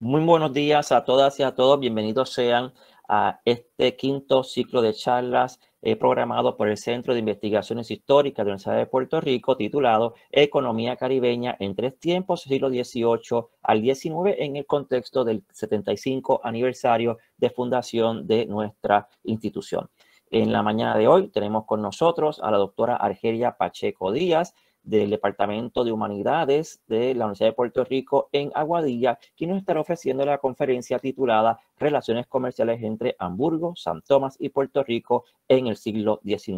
Muy buenos días a todas y a todos. Bienvenidos sean a este quinto ciclo de charlas eh, programado por el Centro de Investigaciones Históricas de la Universidad de Puerto Rico, titulado Economía Caribeña en tres tiempos, siglo XVIII al XIX, en el contexto del 75 aniversario de fundación de nuestra institución. En la mañana de hoy tenemos con nosotros a la doctora Argelia Pacheco Díaz, del Departamento de Humanidades de la Universidad de Puerto Rico en Aguadilla, quien nos estará ofreciendo la conferencia titulada relaciones comerciales entre Hamburgo, San Tomás y Puerto Rico en el siglo XIX.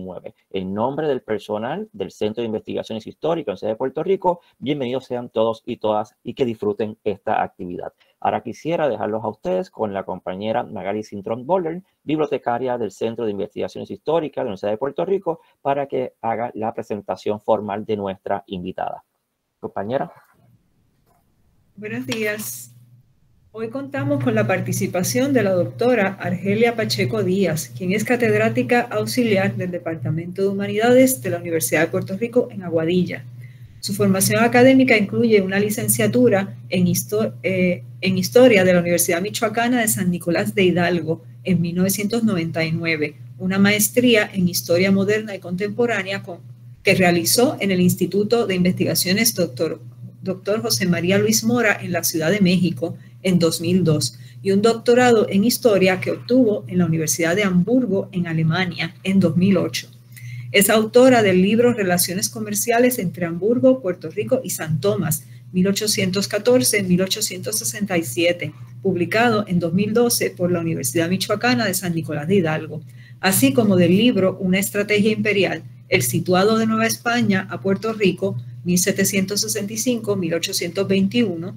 En nombre del personal del Centro de Investigaciones Históricas la Universidad de Puerto Rico, bienvenidos sean todos y todas y que disfruten esta actividad. Ahora quisiera dejarlos a ustedes con la compañera Magali sintron Boller, bibliotecaria del Centro de Investigaciones Históricas de la Universidad de Puerto Rico, para que haga la presentación formal de nuestra invitada. Compañera. Buenos días. Hoy contamos con la participación de la doctora Argelia Pacheco Díaz, quien es catedrática auxiliar del Departamento de Humanidades de la Universidad de Puerto Rico en Aguadilla. Su formación académica incluye una licenciatura en, eh, Historia de la Universidad Michoacana de San Nicolás de Hidalgo en 1999, una maestría en Historia Moderna y Contemporánea que realizó en el Instituto de Investigaciones Doctor, Dr. José María Luis Mora en la Ciudad de México en 2002 y un doctorado en historia que obtuvo en la Universidad de Hamburgo, en Alemania, en 2008. Es autora del libro Relaciones Comerciales entre Hamburgo, Puerto Rico y San Tomás, 1814-1867, publicado en 2012 por la Universidad Michoacana de San Nicolás de Hidalgo, así como del libro Una Estrategia Imperial, el situado de Nueva España a Puerto Rico, 1765-1821,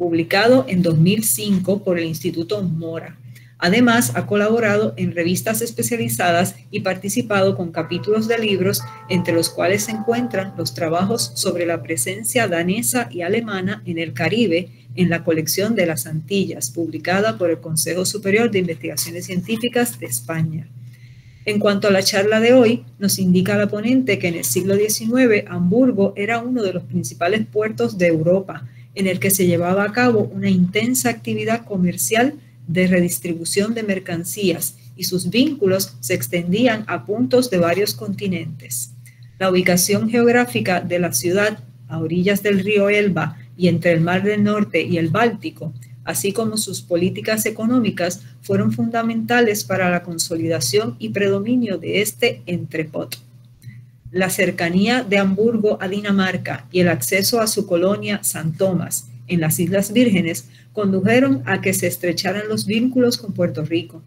publicado en 2005 por el Instituto Mora. Además, ha colaborado en revistas especializadas y participado con capítulos de libros, entre los cuales se encuentran los trabajos sobre la presencia danesa y alemana en el Caribe en la colección de las Antillas, publicada por el Consejo Superior de Investigaciones Científicas de España. En cuanto a la charla de hoy, nos indica la ponente que en el siglo XIX Hamburgo era uno de los principales puertos de Europa en el que se llevaba a cabo una intensa actividad comercial de redistribución de mercancías y sus vínculos se extendían a puntos de varios continentes. La ubicación geográfica de la ciudad a orillas del río Elba y entre el Mar del Norte y el Báltico, así como sus políticas económicas, fueron fundamentales para la consolidación y predominio de este entrepoto la cercanía de Hamburgo a Dinamarca y el acceso a su colonia San Tomás en las Islas Vírgenes condujeron a que se estrecharan los vínculos con Puerto Rico.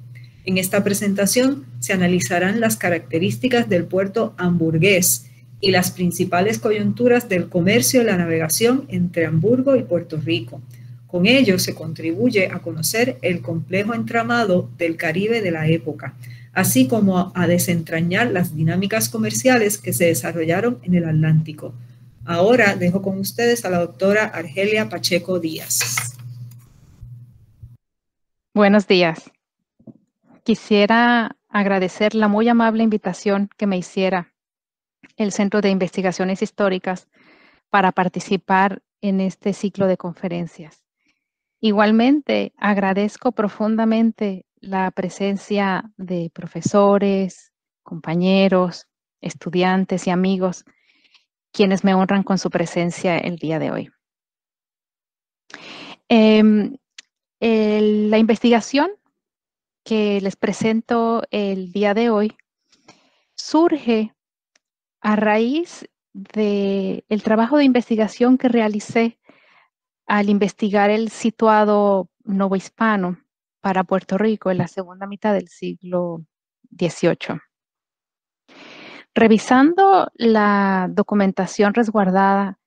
En esta presentación se analizarán las características del puerto hamburgués y las principales coyunturas del comercio y la navegación entre Hamburgo y Puerto Rico. Con ello se contribuye a conocer el complejo entramado del Caribe de la época, así como a desentrañar las dinámicas comerciales que se desarrollaron en el Atlántico. Ahora dejo con ustedes a la doctora Argelia Pacheco Díaz. Buenos días. Quisiera agradecer la muy amable invitación que me hiciera el Centro de Investigaciones Históricas para participar en este ciclo de conferencias. Igualmente, agradezco profundamente la presencia de profesores, compañeros, estudiantes y amigos, quienes me honran con su presencia el día de hoy. Em, la investigación que les presento el día de hoy surge a raíz del el trabajo de investigación que realicé al investigar el situado nuevo hispano para Puerto Rico en la segunda mitad del siglo XVIII. Revisando la documentación resguardada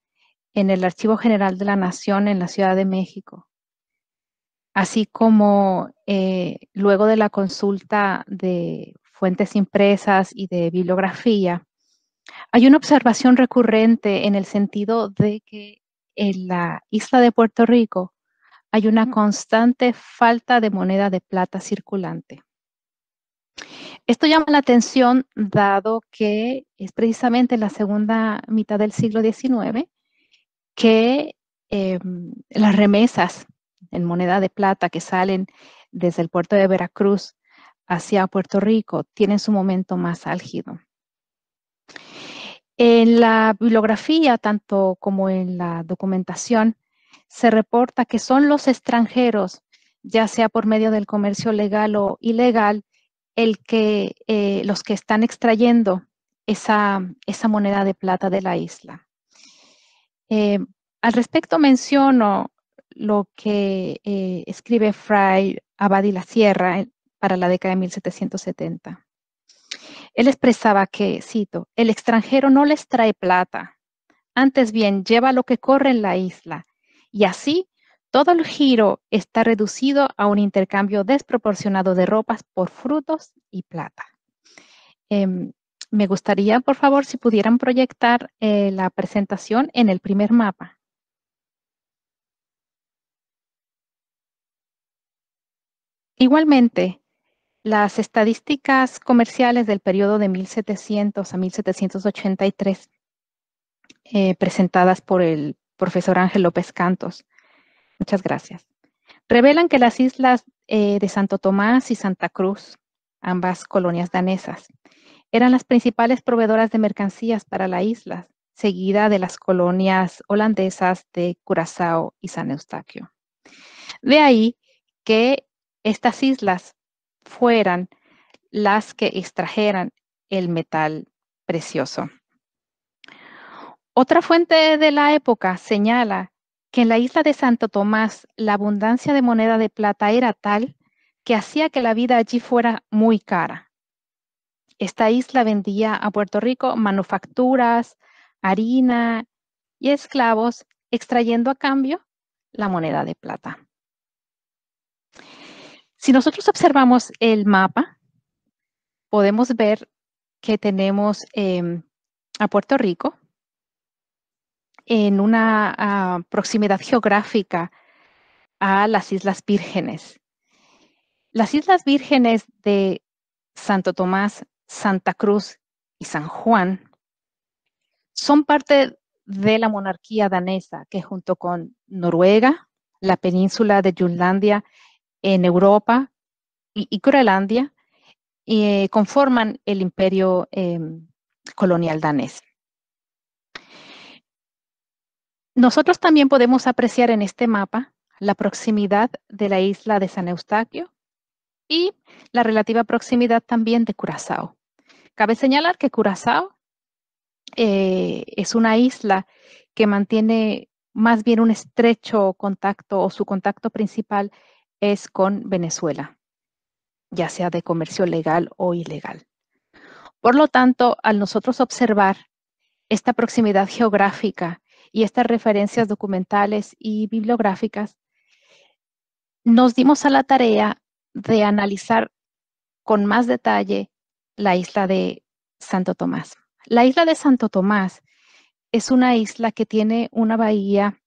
en el Archivo General de la Nación en la Ciudad de México, así como eh, luego de la consulta de fuentes impresas y de bibliografía, hay una observación recurrente en el sentido de que en la isla de Puerto Rico hay una constante falta de moneda de plata circulante. Esto llama la atención dado que es precisamente en la segunda mitad del siglo XIX que em, las remesas en moneda de plata que salen desde el puerto de Veracruz hacia Puerto Rico tienen su momento más álgido. En la bibliografía, tanto como en la documentación, se reporta que son los extranjeros, ya sea por medio del comercio legal o ilegal, eh, los que están extrayendo esa, moneda de plata de la isla. Eh, al respecto menciono lo que eh, escribe Fray abadi la Sierra para la década de 1770. Él expresaba que, cito, el extranjero no les trae plata, antes bien lleva lo que corre en la isla, y así todo el giro está reducido a un intercambio desproporcionado de ropas por frutos y plata. Em, me gustaría, por favor, si pudieran proyectar eh, la presentación en el primer mapa. Igualmente, las estadísticas comerciales del periodo de 1700 a 1783, eh, presentadas por el profesor Ángel López Cantos, muchas gracias, revelan que las islas eh, de Santo Tomás y Santa Cruz, ambas colonias danesas, eran las principales proveedoras de mercancías para la isla, seguida de las colonias holandesas de Curazao y San Eustaquio. De ahí que estas islas fueran las que extrajeran el metal precioso. Otra fuente de la época señala que en la isla de Santo Tomás la abundancia de moneda de plata era tal que hacía que la vida allí fuera muy cara. Esta isla vendía a Puerto Rico manufacturas, harina y esclavos, extrayendo a cambio la moneda de plata. Si nosotros observamos el mapa, podemos ver que tenemos em, a Puerto Rico en una proximidad geográfica a las Islas Vírgenes. Las Islas Vírgenes de Santo Tomás, Santa Cruz y San Juan son parte de la monarquía danesa que junto con Noruega, la península de Jutlandia en Europa y, y eh, conforman el imperio em, colonial danés. Nosotros también podemos apreciar en este mapa la proximidad de la isla de San Eustaquio y la relativa proximidad también de Curazao. Cabe señalar que Curazao eh, es una isla que mantiene más bien un estrecho contacto o su contacto principal es con Venezuela, ya sea de comercio legal o ilegal. Por lo tanto, al nosotros observar esta proximidad geográfica y estas referencias documentales y bibliográficas, nos dimos a la tarea de analizar con más detalle la isla de Santo Tomás. La isla de Santo Tomás es una isla que tiene una bahía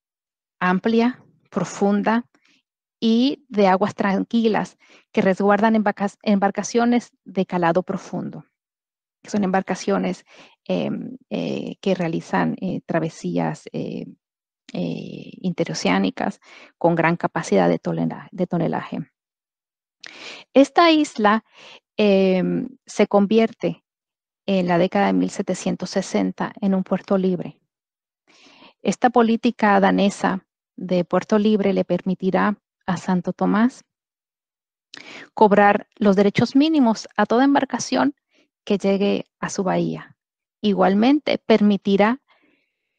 amplia, profunda, y de aguas tranquilas que resguardan embarcaciones de calado profundo, que son embarcaciones em, eh, que realizan eh, travesías eh, interoceánicas con gran capacidad de, de tonelaje. Esta isla em, se convierte en la década de 1760 en un puerto libre. Esta política danesa de puerto libre le permitirá a Santo Tomás, cobrar los derechos mínimos a toda embarcación que llegue a su bahía. Igualmente, permitirá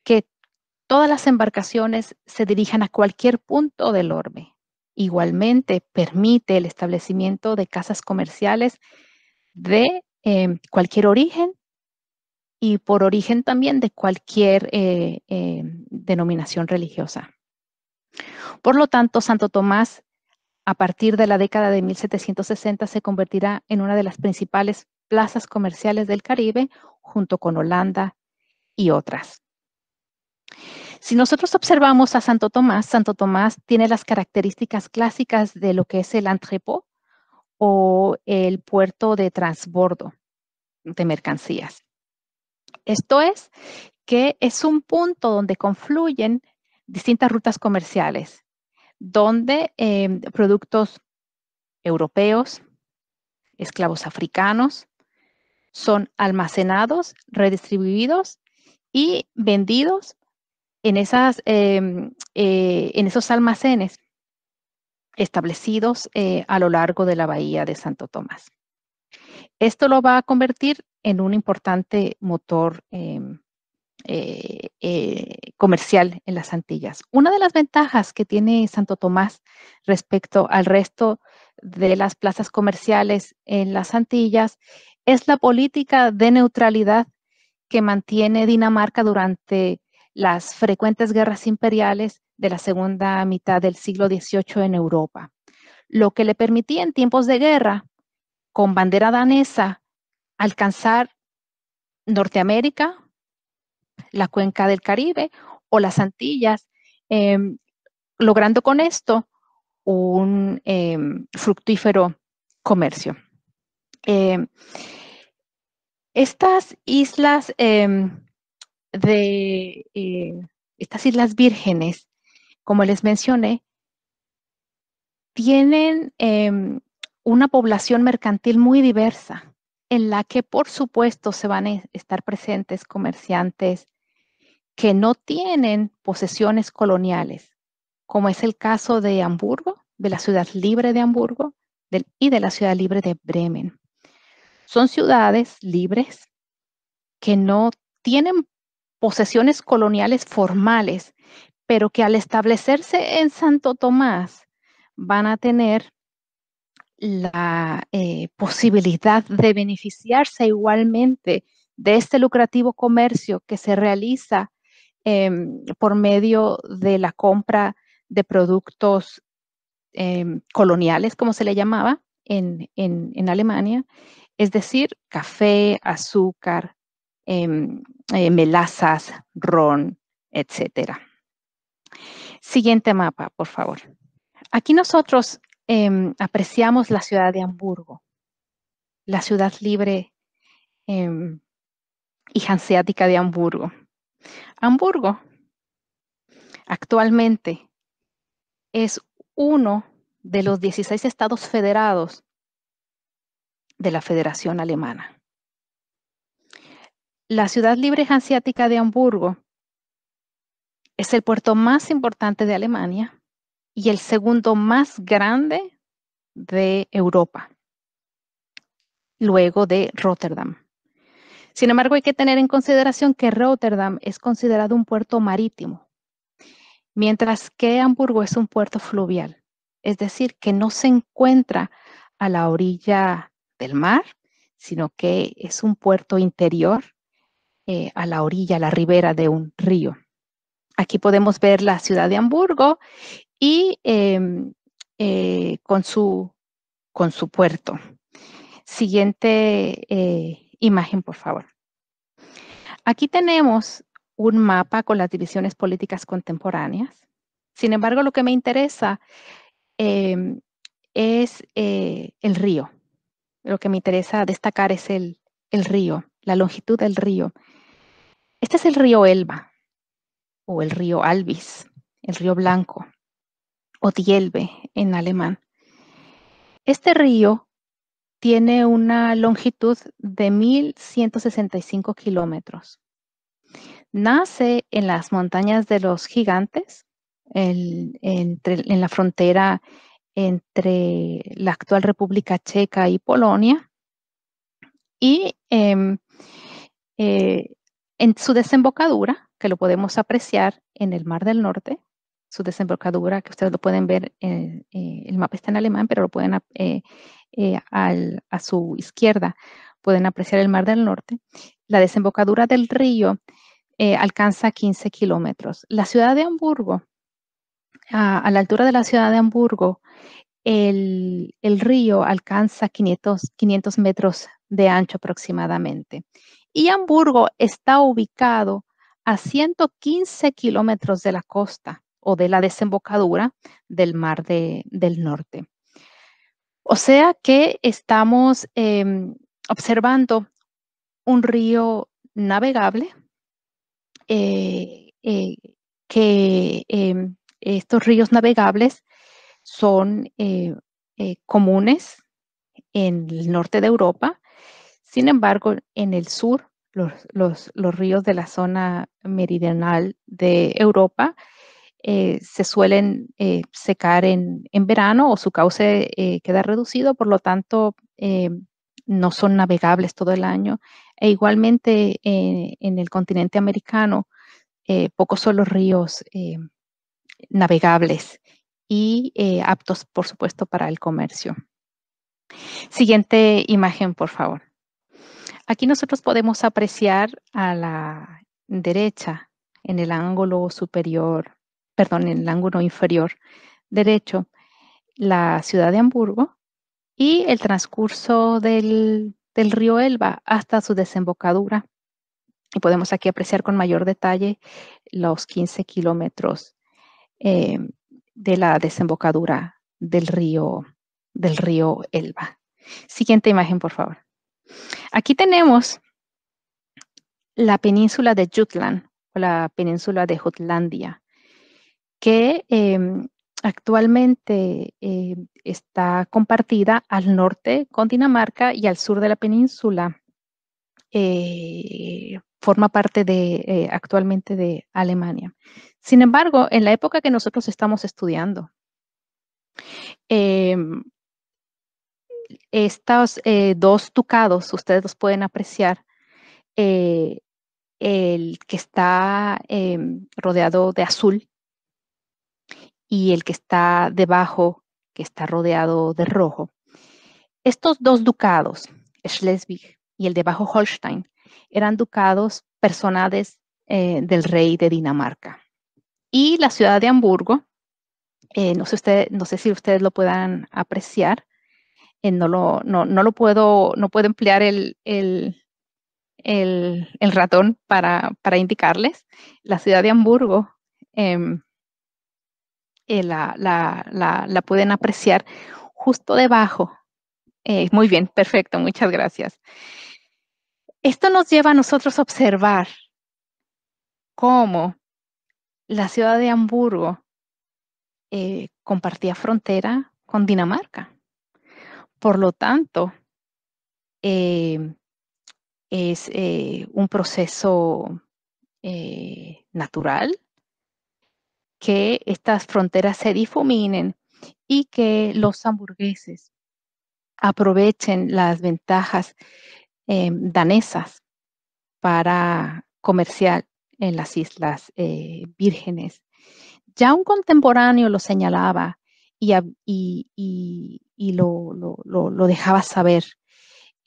que todas las embarcaciones se dirijan a cualquier punto del orbe. Igualmente, permite el establecimiento de casas comerciales de eh, cualquier origen y por origen también de cualquier eh, eh, denominación religiosa. Por lo tanto, Santo Tomás, a partir de la década de 1760, se convertirá en una de las principales plazas comerciales del Caribe, junto con Holanda y otras. Si nosotros observamos a Santo Tomás, Santo Tomás tiene las características clásicas de lo que es el entrepot o el puerto de transbordo de mercancías. Esto es que es un punto donde confluyen distintas rutas comerciales, donde em, productos europeos, esclavos africanos, son almacenados, redistribuidos y vendidos en, esas, em, eh, en esos almacenes establecidos eh, a lo largo de la bahía de Santo Tomás. Esto lo va a convertir en un importante motor em, eh, eh, comercial en las Antillas. Una de las ventajas que tiene Santo Tomás respecto al resto de las plazas comerciales en las Antillas es la política de neutralidad que mantiene Dinamarca durante las frecuentes guerras imperiales de la segunda mitad del siglo XVIII en Europa, lo que le permitía en tiempos de guerra, con bandera danesa, alcanzar Norteamérica, la cuenca del Caribe o las Antillas, em, logrando con esto un em, fructífero comercio. Em, estas islas de eh, estas islas vírgenes, como les mencioné, tienen una población mercantil muy diversa en la que por supuesto se van a estar presentes comerciantes que no tienen posesiones coloniales, como es el caso de Hamburgo, de la ciudad libre de Hamburgo y de la ciudad libre de Bremen. Son ciudades libres que no tienen posesiones coloniales formales, pero que al establecerse en Santo Tomás van a tener la eh, posibilidad de beneficiarse igualmente de este lucrativo comercio que se realiza em, por medio de la compra de productos em, coloniales, como se le llamaba en, en Alemania, es decir, café, azúcar, em, eh, melazas, ron, etc. Siguiente mapa, por favor. Aquí nosotros Em, apreciamos la ciudad de Hamburgo, la ciudad libre em, y hanseática de Hamburgo. Hamburgo actualmente es uno de los 16 estados federados de la Federación Alemana. La ciudad libre hanseática de Hamburgo es el puerto más importante de Alemania y el segundo más grande de Europa, luego de Rotterdam. Sin embargo, hay que tener en consideración que Rotterdam es considerado un puerto marítimo, mientras que Hamburgo es un puerto fluvial, es decir, que no se encuentra a la orilla del mar, sino que es un puerto interior eh, a la orilla, la ribera de un río. Aquí podemos ver la ciudad de Hamburgo y em, eh, con, su, con su puerto. Siguiente eh, imagen, por favor. Aquí tenemos un mapa con las divisiones políticas contemporáneas. Sin embargo, lo que me interesa em, es eh, el río. Lo que me interesa destacar es el, el, río, la longitud del río. Este es el río Elba o el río Albis el río Blanco o Dielbe en alemán. Este río tiene una longitud de 1.165 kilómetros. Nace en las montañas de los gigantes, en la frontera entre la actual República Checa y Polonia. Y em, eh, en su desembocadura, que lo podemos apreciar en el Mar del Norte, su desembocadura, que ustedes lo pueden ver, eh, eh, el mapa está en alemán, pero lo pueden eh, a su izquierda, pueden apreciar el Mar del Norte. La desembocadura del río alcanza 15 kilómetros. La ciudad de Hamburgo, a, la altura de la ciudad de Hamburgo, el, río alcanza 500, 500 metros de ancho aproximadamente. Y Hamburgo está ubicado a 115 kilómetros de la costa o de la desembocadura del Mar del Norte. O sea que estamos em, observando un río navegable eh, eh, que em, estos ríos navegables son eh, comunes en el norte de Europa. Sin embargo, en el sur, los ríos de la zona meridional de Europa eh, se suelen eh, secar en, verano o su cauce eh, queda reducido, por lo tanto no son navegables todo el año. E igualmente en el continente americano, pocos son los ríos navegables y aptos, por supuesto, para el comercio. Siguiente imagen, por favor. Aquí nosotros podemos apreciar a la derecha, en el ángulo superior perdón, en el ángulo inferior derecho, la ciudad de Hamburgo y el transcurso del, río Elba hasta su desembocadura. Y podemos aquí apreciar con mayor detalle los 15 kilómetros eh, de la desembocadura del río, del río Elba. Siguiente imagen, por favor. Aquí tenemos la península de Jutland o la península de Jutlandia que em, actualmente eh, está compartida al norte con Dinamarca y al sur de la península. Eh, forma parte de eh, actualmente de Alemania. Sin embargo, en la época que nosotros estamos estudiando, em, estos dos tucados, ustedes los pueden apreciar, el que está em, rodeado de azul y el que está debajo, que está rodeado de rojo. Estos dos ducados, Schleswig y el de Bajo Holstein, eran ducados personales eh, del rey de Dinamarca. Y la ciudad de Hamburgo, eh, no, sé usted, no sé si ustedes lo puedan apreciar, eh, no, lo, no, no, lo puedo, no puedo emplear el, el, el, ratón para, para, indicarles. La ciudad de Hamburgo em, eh, la, pueden apreciar justo debajo. Eh, muy bien, perfecto, muchas gracias. Esto nos lleva a nosotros a observar cómo la ciudad de Hamburgo eh, compartía frontera con Dinamarca. Por lo tanto, es un proceso natural que estas fronteras se difuminen y que los hamburgueses aprovechen las ventajas em, danesas para comerciar en las Islas eh, Vírgenes. Ya un contemporáneo lo señalaba y, lo, dejaba saber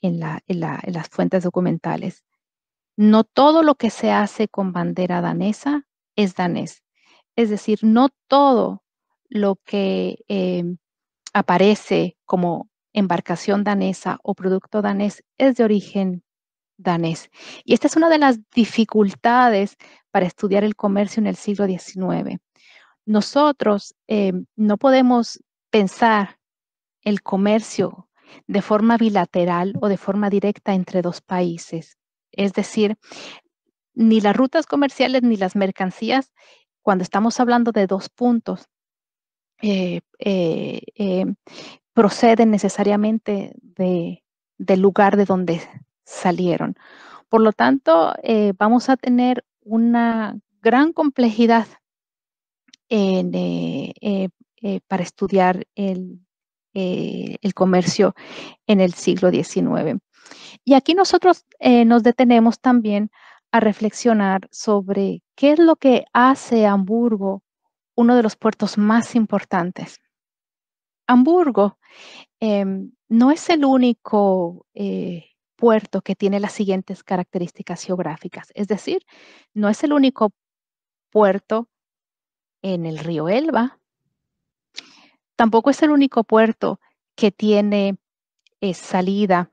en, en las fuentes documentales. No todo lo que se hace con bandera danesa es danés. Es decir, no todo lo que em, aparece como embarcación danesa o producto danés es de origen danés. Y esta es una de las dificultades para estudiar el comercio en el siglo XIX. Nosotros em, no podemos pensar el comercio de forma bilateral o de forma directa entre dos países. Es decir, ni las rutas comerciales ni las mercancías cuando estamos hablando de dos puntos, eh, eh, eh, proceden necesariamente del lugar de donde salieron. Por lo tanto, vamos a tener una gran complejidad para estudiar el, el, comercio en el siglo XIX. Y aquí nosotros nos detenemos también a reflexionar sobre qué es lo que hace Hamburgo uno de los puertos más importantes. Hamburgo em, no es el único eh, puerto que tiene las siguientes características geográficas, es decir, no es el único puerto en el río Elba, tampoco es el único puerto que tiene eh, salida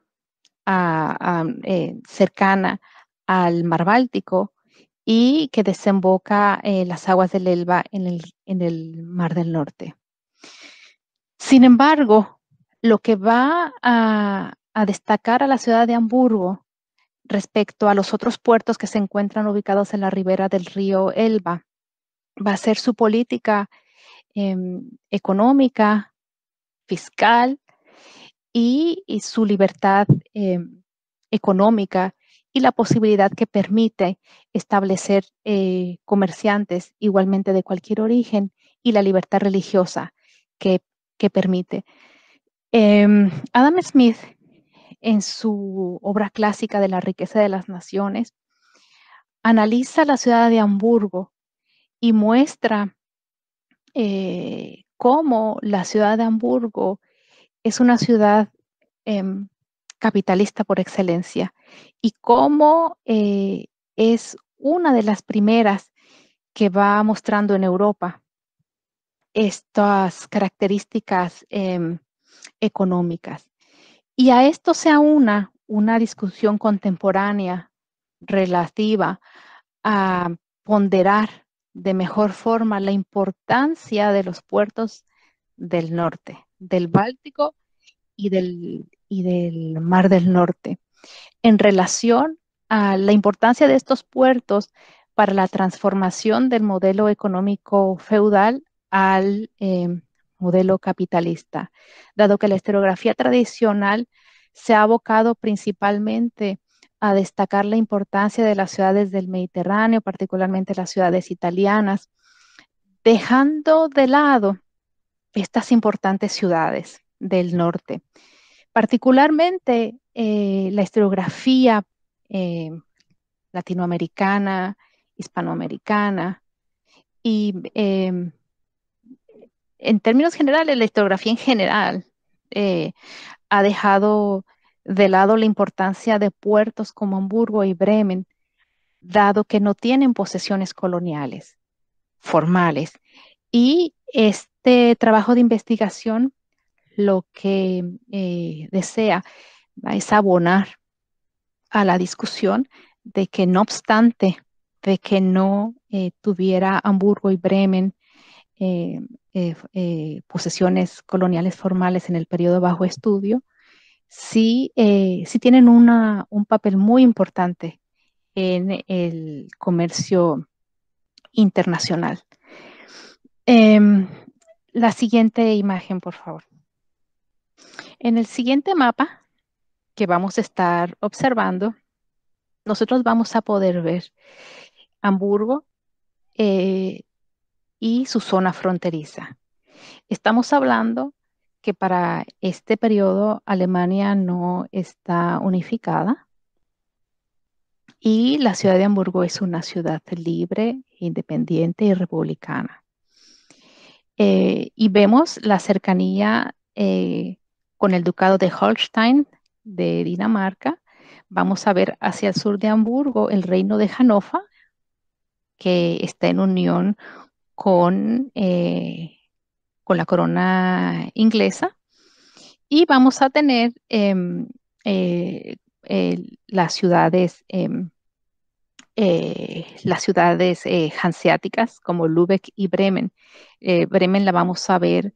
a, eh, cercana al mar Báltico y que desemboca eh, las aguas del Elba en el, mar del norte. Sin embargo, lo que va a, destacar a la ciudad de Hamburgo respecto a los otros puertos que se encuentran ubicados en la ribera del río Elba. Va a ser su política em, económica, fiscal y, su libertad em, económica y la posibilidad que permite establecer eh, comerciantes igualmente de cualquier origen y la libertad religiosa que, permite. Em, Adam Smith, en su obra clásica de la riqueza de las naciones, analiza la ciudad de Hamburgo y muestra eh, cómo la ciudad de Hamburgo es una ciudad em, capitalista por excelencia y cómo eh, es una de las primeras que va mostrando en Europa estas características em, económicas. Y a esto se aúna una discusión contemporánea relativa a ponderar de mejor forma la importancia de los puertos del norte, del Báltico y del, y del Mar del Norte en relación a la importancia de estos puertos para la transformación del modelo económico feudal al eh, modelo capitalista, dado que la historiografía tradicional se ha abocado principalmente a destacar la importancia de las ciudades del Mediterráneo, particularmente las ciudades italianas, dejando de lado estas importantes ciudades del norte Particularmente eh, la historiografía eh, latinoamericana, hispanoamericana y em, en términos generales, la historiografía en general eh, ha dejado de lado la importancia de puertos como Hamburgo y Bremen, dado que no tienen posesiones coloniales formales. Y este trabajo de investigación lo que eh, desea es abonar a la discusión de que no obstante de que no eh, tuviera Hamburgo y Bremen eh, posesiones coloniales formales en el periodo bajo estudio, sí, tienen un papel muy importante en el comercio internacional. Em, la siguiente imagen, por favor. En el siguiente mapa que vamos a estar observando, nosotros vamos a poder ver Hamburgo eh, y su zona fronteriza. Estamos hablando que para este periodo Alemania no está unificada y la ciudad de Hamburgo es una ciudad libre, independiente y republicana. Eh, y vemos la cercanía eh, con el ducado de Holstein de Dinamarca. Vamos a ver hacia el sur de Hamburgo el reino de Hanofa, que está en unión con, eh, con la corona inglesa. Y vamos a tener em, eh, las ciudades, em, eh, las ciudades hanseáticas como Lübeck y Bremen. Bremen la vamos a ver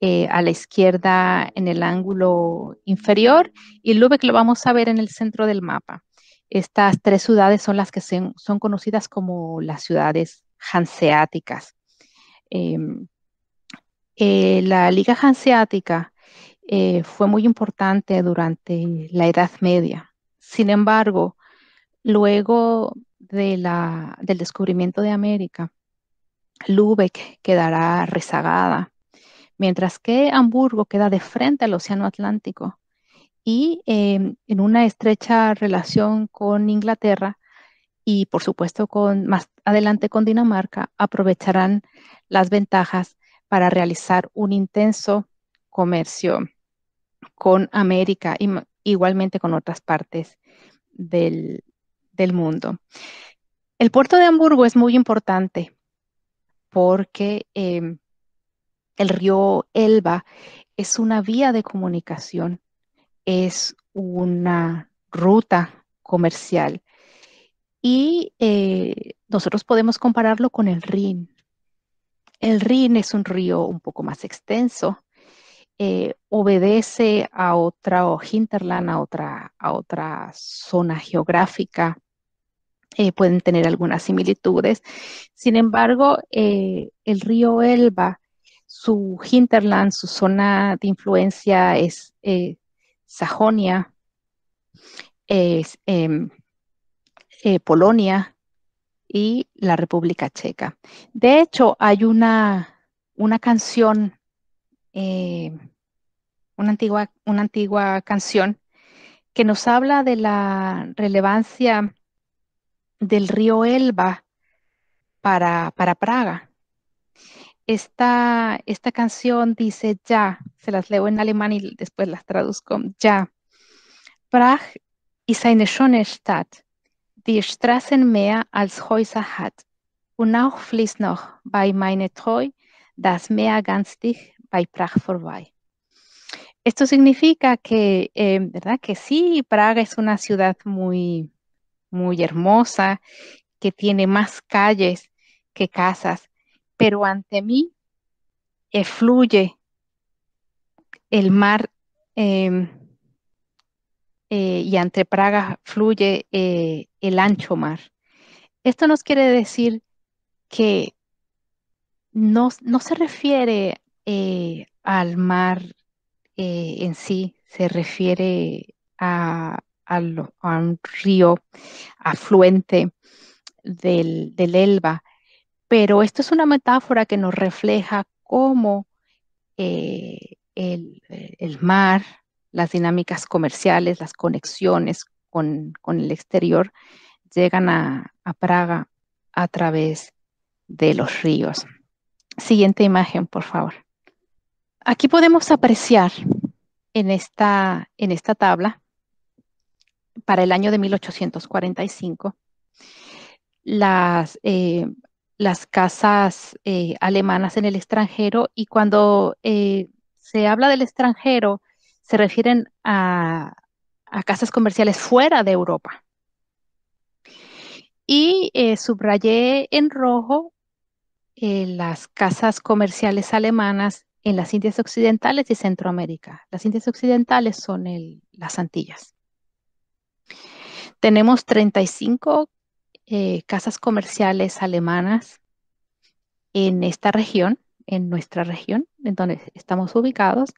eh, a la izquierda en el ángulo inferior y Lubeck lo vamos a ver en el centro del mapa. Estas tres ciudades son las que son conocidas como las ciudades hanseáticas. Em, eh, la Liga Hanseática eh, fue muy importante durante la Edad Media. Sin embargo, luego del descubrimiento de América, Lübeck quedará rezagada mientras que Hamburgo queda de frente al Océano Atlántico y em, en una estrecha relación con Inglaterra y por supuesto con más adelante con Dinamarca aprovecharán las ventajas para realizar un intenso comercio con América y igualmente con otras partes del, mundo. El puerto de Hamburgo es muy importante porque em, el río Elba es una vía de comunicación, es una ruta comercial y eh, nosotros podemos compararlo con el Rin. El Rin es un río un poco más extenso, eh, obedece a otra hinterland, a otra, a otra zona geográfica. Eh, pueden tener algunas similitudes. Sin embargo, el río Elba su hinterland, su zona de influencia es eh, Sajonia, es, em, eh, Polonia y la República Checa. De hecho, hay una, una canción, eh, una, antigua, canción que nos habla de la relevancia del río Elba para Praga. Esta, esta canción dice ya, se las leo en alemán y después las traduzco, ya. Prag ist eine schöne Stadt, die Straßen mehr als Häuser hat. Und auch fließt noch bei meine Treu das Meer ganz dich bei Prag vorbei. Esto significa que, eh, ¿verdad? Que sí, Praga es una ciudad muy, muy hermosa, que tiene más calles que casas, pero ante mí eh, fluye el mar em, eh, y ante Praga fluye eh, el ancho mar. Esto nos quiere decir que no, se refiere al mar en sí, se refiere a, un río afluente del Elba, pero esto es una metáfora que nos refleja cómo eh, eh, el, mar, las dinámicas comerciales, las conexiones con, el exterior llegan a, Praga a través de los ríos. Siguiente imagen, por favor. Aquí podemos apreciar en esta, en esta tabla, para el año de 1845, las, eh, las casas eh, alemanas en el extranjero y cuando eh, se habla del extranjero se refieren a, casas comerciales fuera de Europa. Y eh, subrayé en rojo las casas comerciales alemanas en las Indias Occidentales y Centroamérica. Las Indias Occidentales son las Antillas. Tenemos 35 eh, casas comerciales alemanas en esta región, en nuestra región, en donde estamos ubicados,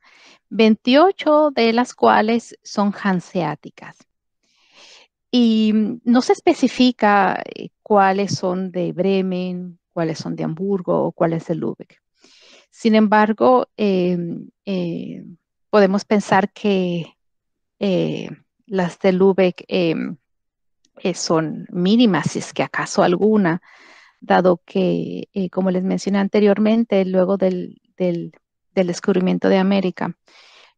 28 de las cuales son hanseáticas. Y mm, no se especifica eh, cuáles son de Bremen, cuáles son de Hamburgo o cuáles de Lübeck. Sin embargo, eh, mm, podemos pensar que las de Lübeck eh, son mínimas, si es que acaso alguna, dado que, eh, como les mencioné anteriormente, luego del, descubrimiento de América,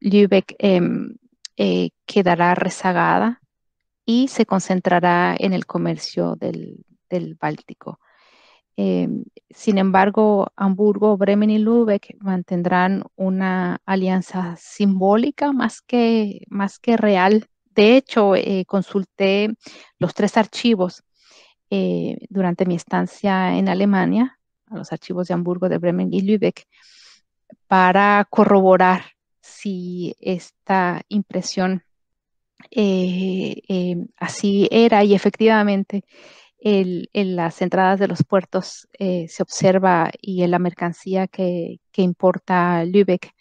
Lübeck em, eh, quedará rezagada y se concentrará en el comercio del, Báltico. Em, sin embargo, Hamburgo, Bremen y Lübeck mantendrán una alianza simbólica más que, más que real de hecho, eh, consulté los tres archivos eh, durante mi estancia en Alemania, a los archivos de Hamburgo, de Bremen y Lübeck, para corroborar si esta impresión eh, así era y efectivamente en las entradas de los puertos se observa y en la mercancía que, que importa Lübeck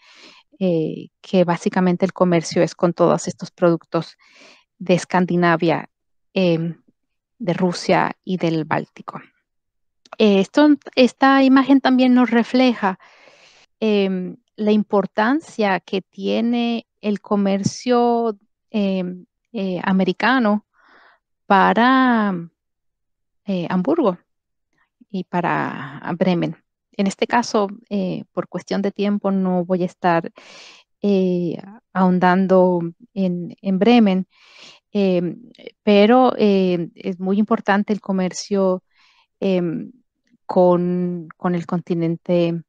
eh, que básicamente el comercio es con todos estos productos de Escandinavia, em, de Rusia y del Báltico. Eh, esta imagen también nos refleja em, la importancia que tiene el comercio em, eh, americano para Hamburgo y para Bremen en este caso, eh, por cuestión de tiempo, no voy a estar eh, ahondando en, Bremen, eh, pero es muy importante el comercio con, con, el continente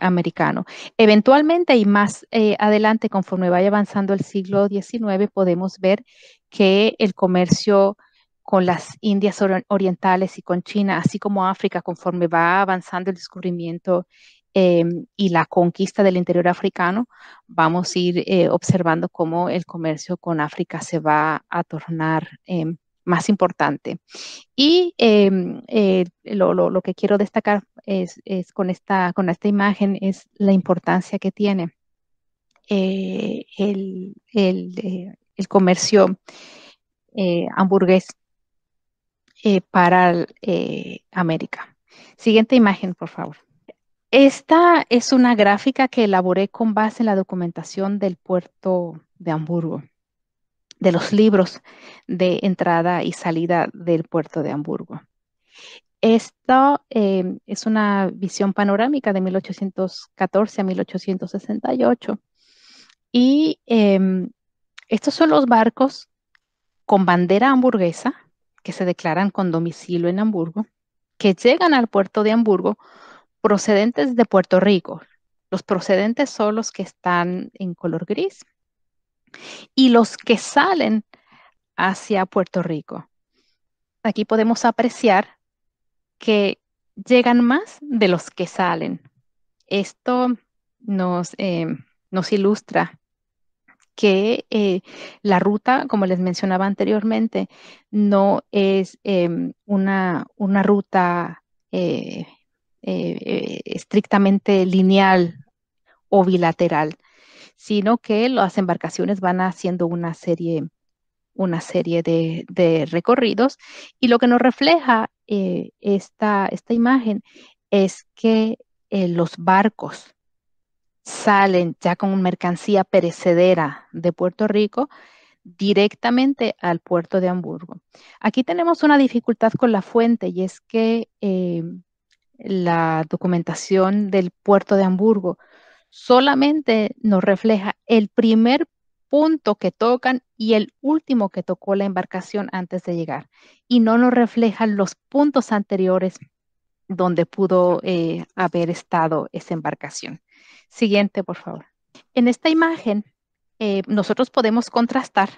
americano. Eventualmente y más adelante, conforme vaya avanzando el siglo XIX, podemos ver que el comercio con las Indias orientales y con China, así como África, conforme va avanzando el descubrimiento em, y la conquista del interior africano, vamos a ir eh, observando cómo el comercio con África se va a tornar em, más importante. Y em, eh, lo, que quiero destacar es, con, esta, con esta imagen es la importancia que tiene eh, el, el comercio hamburgués eh, para eh, América. Siguiente imagen, por favor. Esta es una gráfica que elaboré con base en la documentación del puerto de Hamburgo, de los libros de entrada y salida del puerto de Hamburgo. Esta eh, es una visión panorámica de 1814 a 1868 y em, estos son los barcos con bandera hamburguesa que se declaran con domicilio en Hamburgo, que llegan al puerto de Hamburgo procedentes de Puerto Rico. Los procedentes son los que están en color gris y los que salen hacia Puerto Rico. Aquí podemos apreciar que llegan más de los que salen. Esto nos, eh, nos ilustra que eh, la ruta, como les mencionaba anteriormente, no es em, una, una, ruta eh, eh, estrictamente lineal o bilateral, sino que las embarcaciones van haciendo una serie, una serie de, recorridos y lo que nos refleja esta, esta imagen es que los barcos salen ya con mercancía perecedera de Puerto Rico directamente al puerto de Hamburgo. Aquí tenemos una dificultad con la fuente y es que eh, la documentación del puerto de Hamburgo solamente nos refleja el primer punto que tocan y el último que tocó la embarcación antes de llegar y no nos reflejan los puntos anteriores donde pudo eh, haber estado esa embarcación. Siguiente, por favor. En esta imagen, eh, nosotros podemos contrastar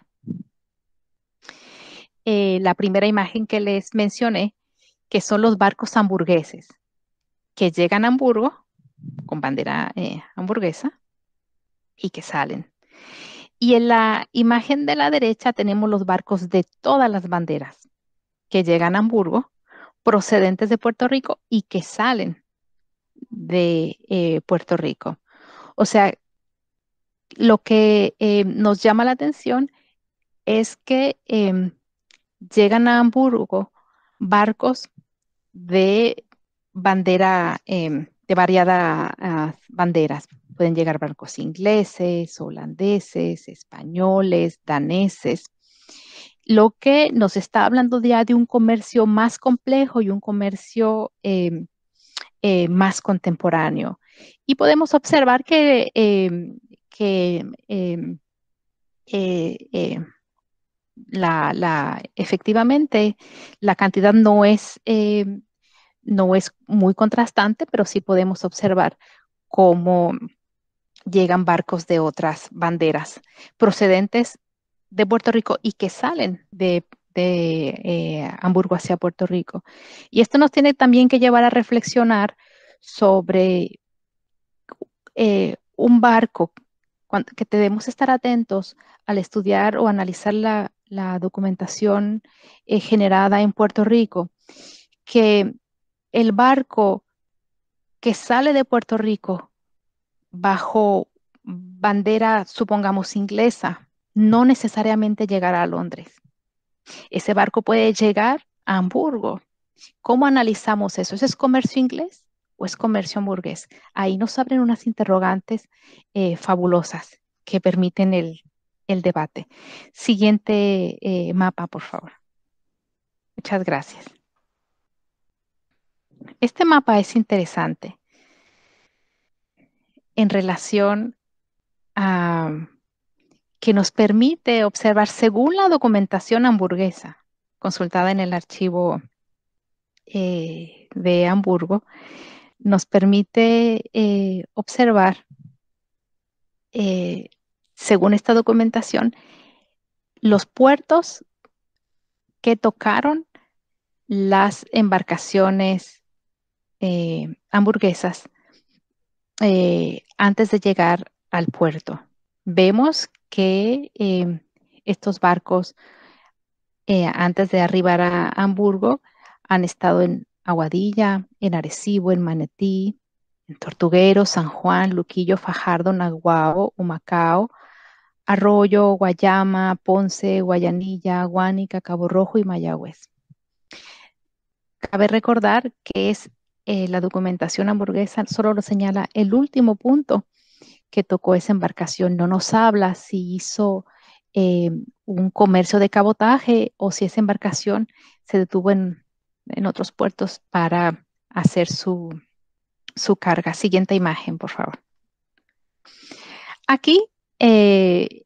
eh, la primera imagen que les mencioné, que son los barcos hamburgueses, que llegan a Hamburgo con bandera eh, hamburguesa y que salen. Y en la imagen de la derecha tenemos los barcos de todas las banderas que llegan a Hamburgo, procedentes de Puerto Rico y que salen de Puerto Rico. O sea, lo que eh, nos llama la atención es que em, llegan a Hamburgo barcos de bandera, em, de variadas ah, banderas. Pueden llegar barcos ingleses, holandeses, españoles, daneses. Lo que nos está hablando ya de un comercio más complejo y un comercio em, eh, más contemporáneo. Y podemos observar que, em, em, eh, eh, efectivamente la cantidad no es, em, no es muy contrastante, pero sí podemos observar cómo llegan barcos de otras banderas procedentes de Puerto Rico y que salen de, eh, Hamburgo hacia Puerto Rico. Y esto nos tiene también que llevar a reflexionar sobre eh, un barco, que debemos estar atentos al estudiar o analizar la, documentación eh, generada en Puerto Rico, que el barco que sale de Puerto Rico bajo bandera, supongamos, inglesa, no necesariamente llegará a Londres. Ese barco puede llegar a Hamburgo. ¿Cómo analizamos eso? ¿Eso es comercio inglés? o es comercio hamburgués. Ahí nos abren unas interrogantes eh, fabulosas que permiten el, debate. Siguiente eh, mapa, por favor. Muchas gracias. Este mapa es interesante en relación a que nos permite observar según la documentación hamburguesa consultada en el archivo eh, de Hamburgo, nos permite eh, observar, eh, según esta documentación, los puertos que tocaron las embarcaciones eh, hamburguesas antes de llegar al puerto. Vemos que estos barcos, antes de arribar a Hamburgo, han estado en Aguadilla, en Arecibo, en Manetí, en Tortuguero, San Juan, Luquillo, Fajardo, Naguao, Humacao, Arroyo, Guayama, Ponce, Guayanilla, Guánica, Cabo Rojo y Mayagüez. Cabe recordar que es eh, la documentación hamburguesa solo lo señala el último punto que tocó esa embarcación. No nos habla si hizo eh, un comercio de cabotaje o si esa embarcación se detuvo en en otros puertos para hacer su, carga. Siguiente imagen, por favor. Aquí eh,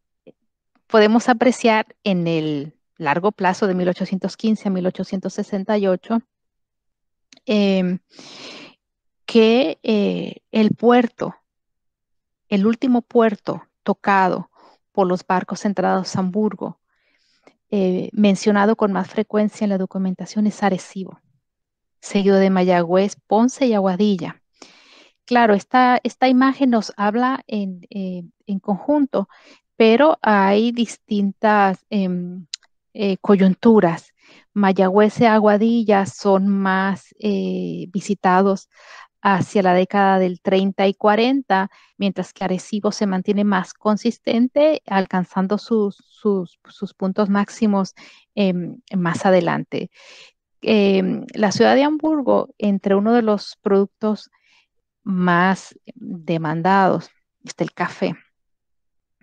podemos apreciar en el largo plazo de 1815 a 1868 em, que eh, el puerto, el último puerto tocado por los barcos entrados a Hamburgo eh, mencionado con más frecuencia en la documentación es Arecibo, seguido de Mayagüez, Ponce y Aguadilla. Claro, esta, esta imagen nos habla en, eh, conjunto, pero hay distintas em, eh, coyunturas. Mayagüez y Aguadilla son más visitados hacia la década del 30 y 40, mientras que Arecibo se mantiene más consistente, alcanzando sus, puntos máximos em, más adelante. Em, la ciudad de Hamburgo, entre uno de los productos más demandados, está el café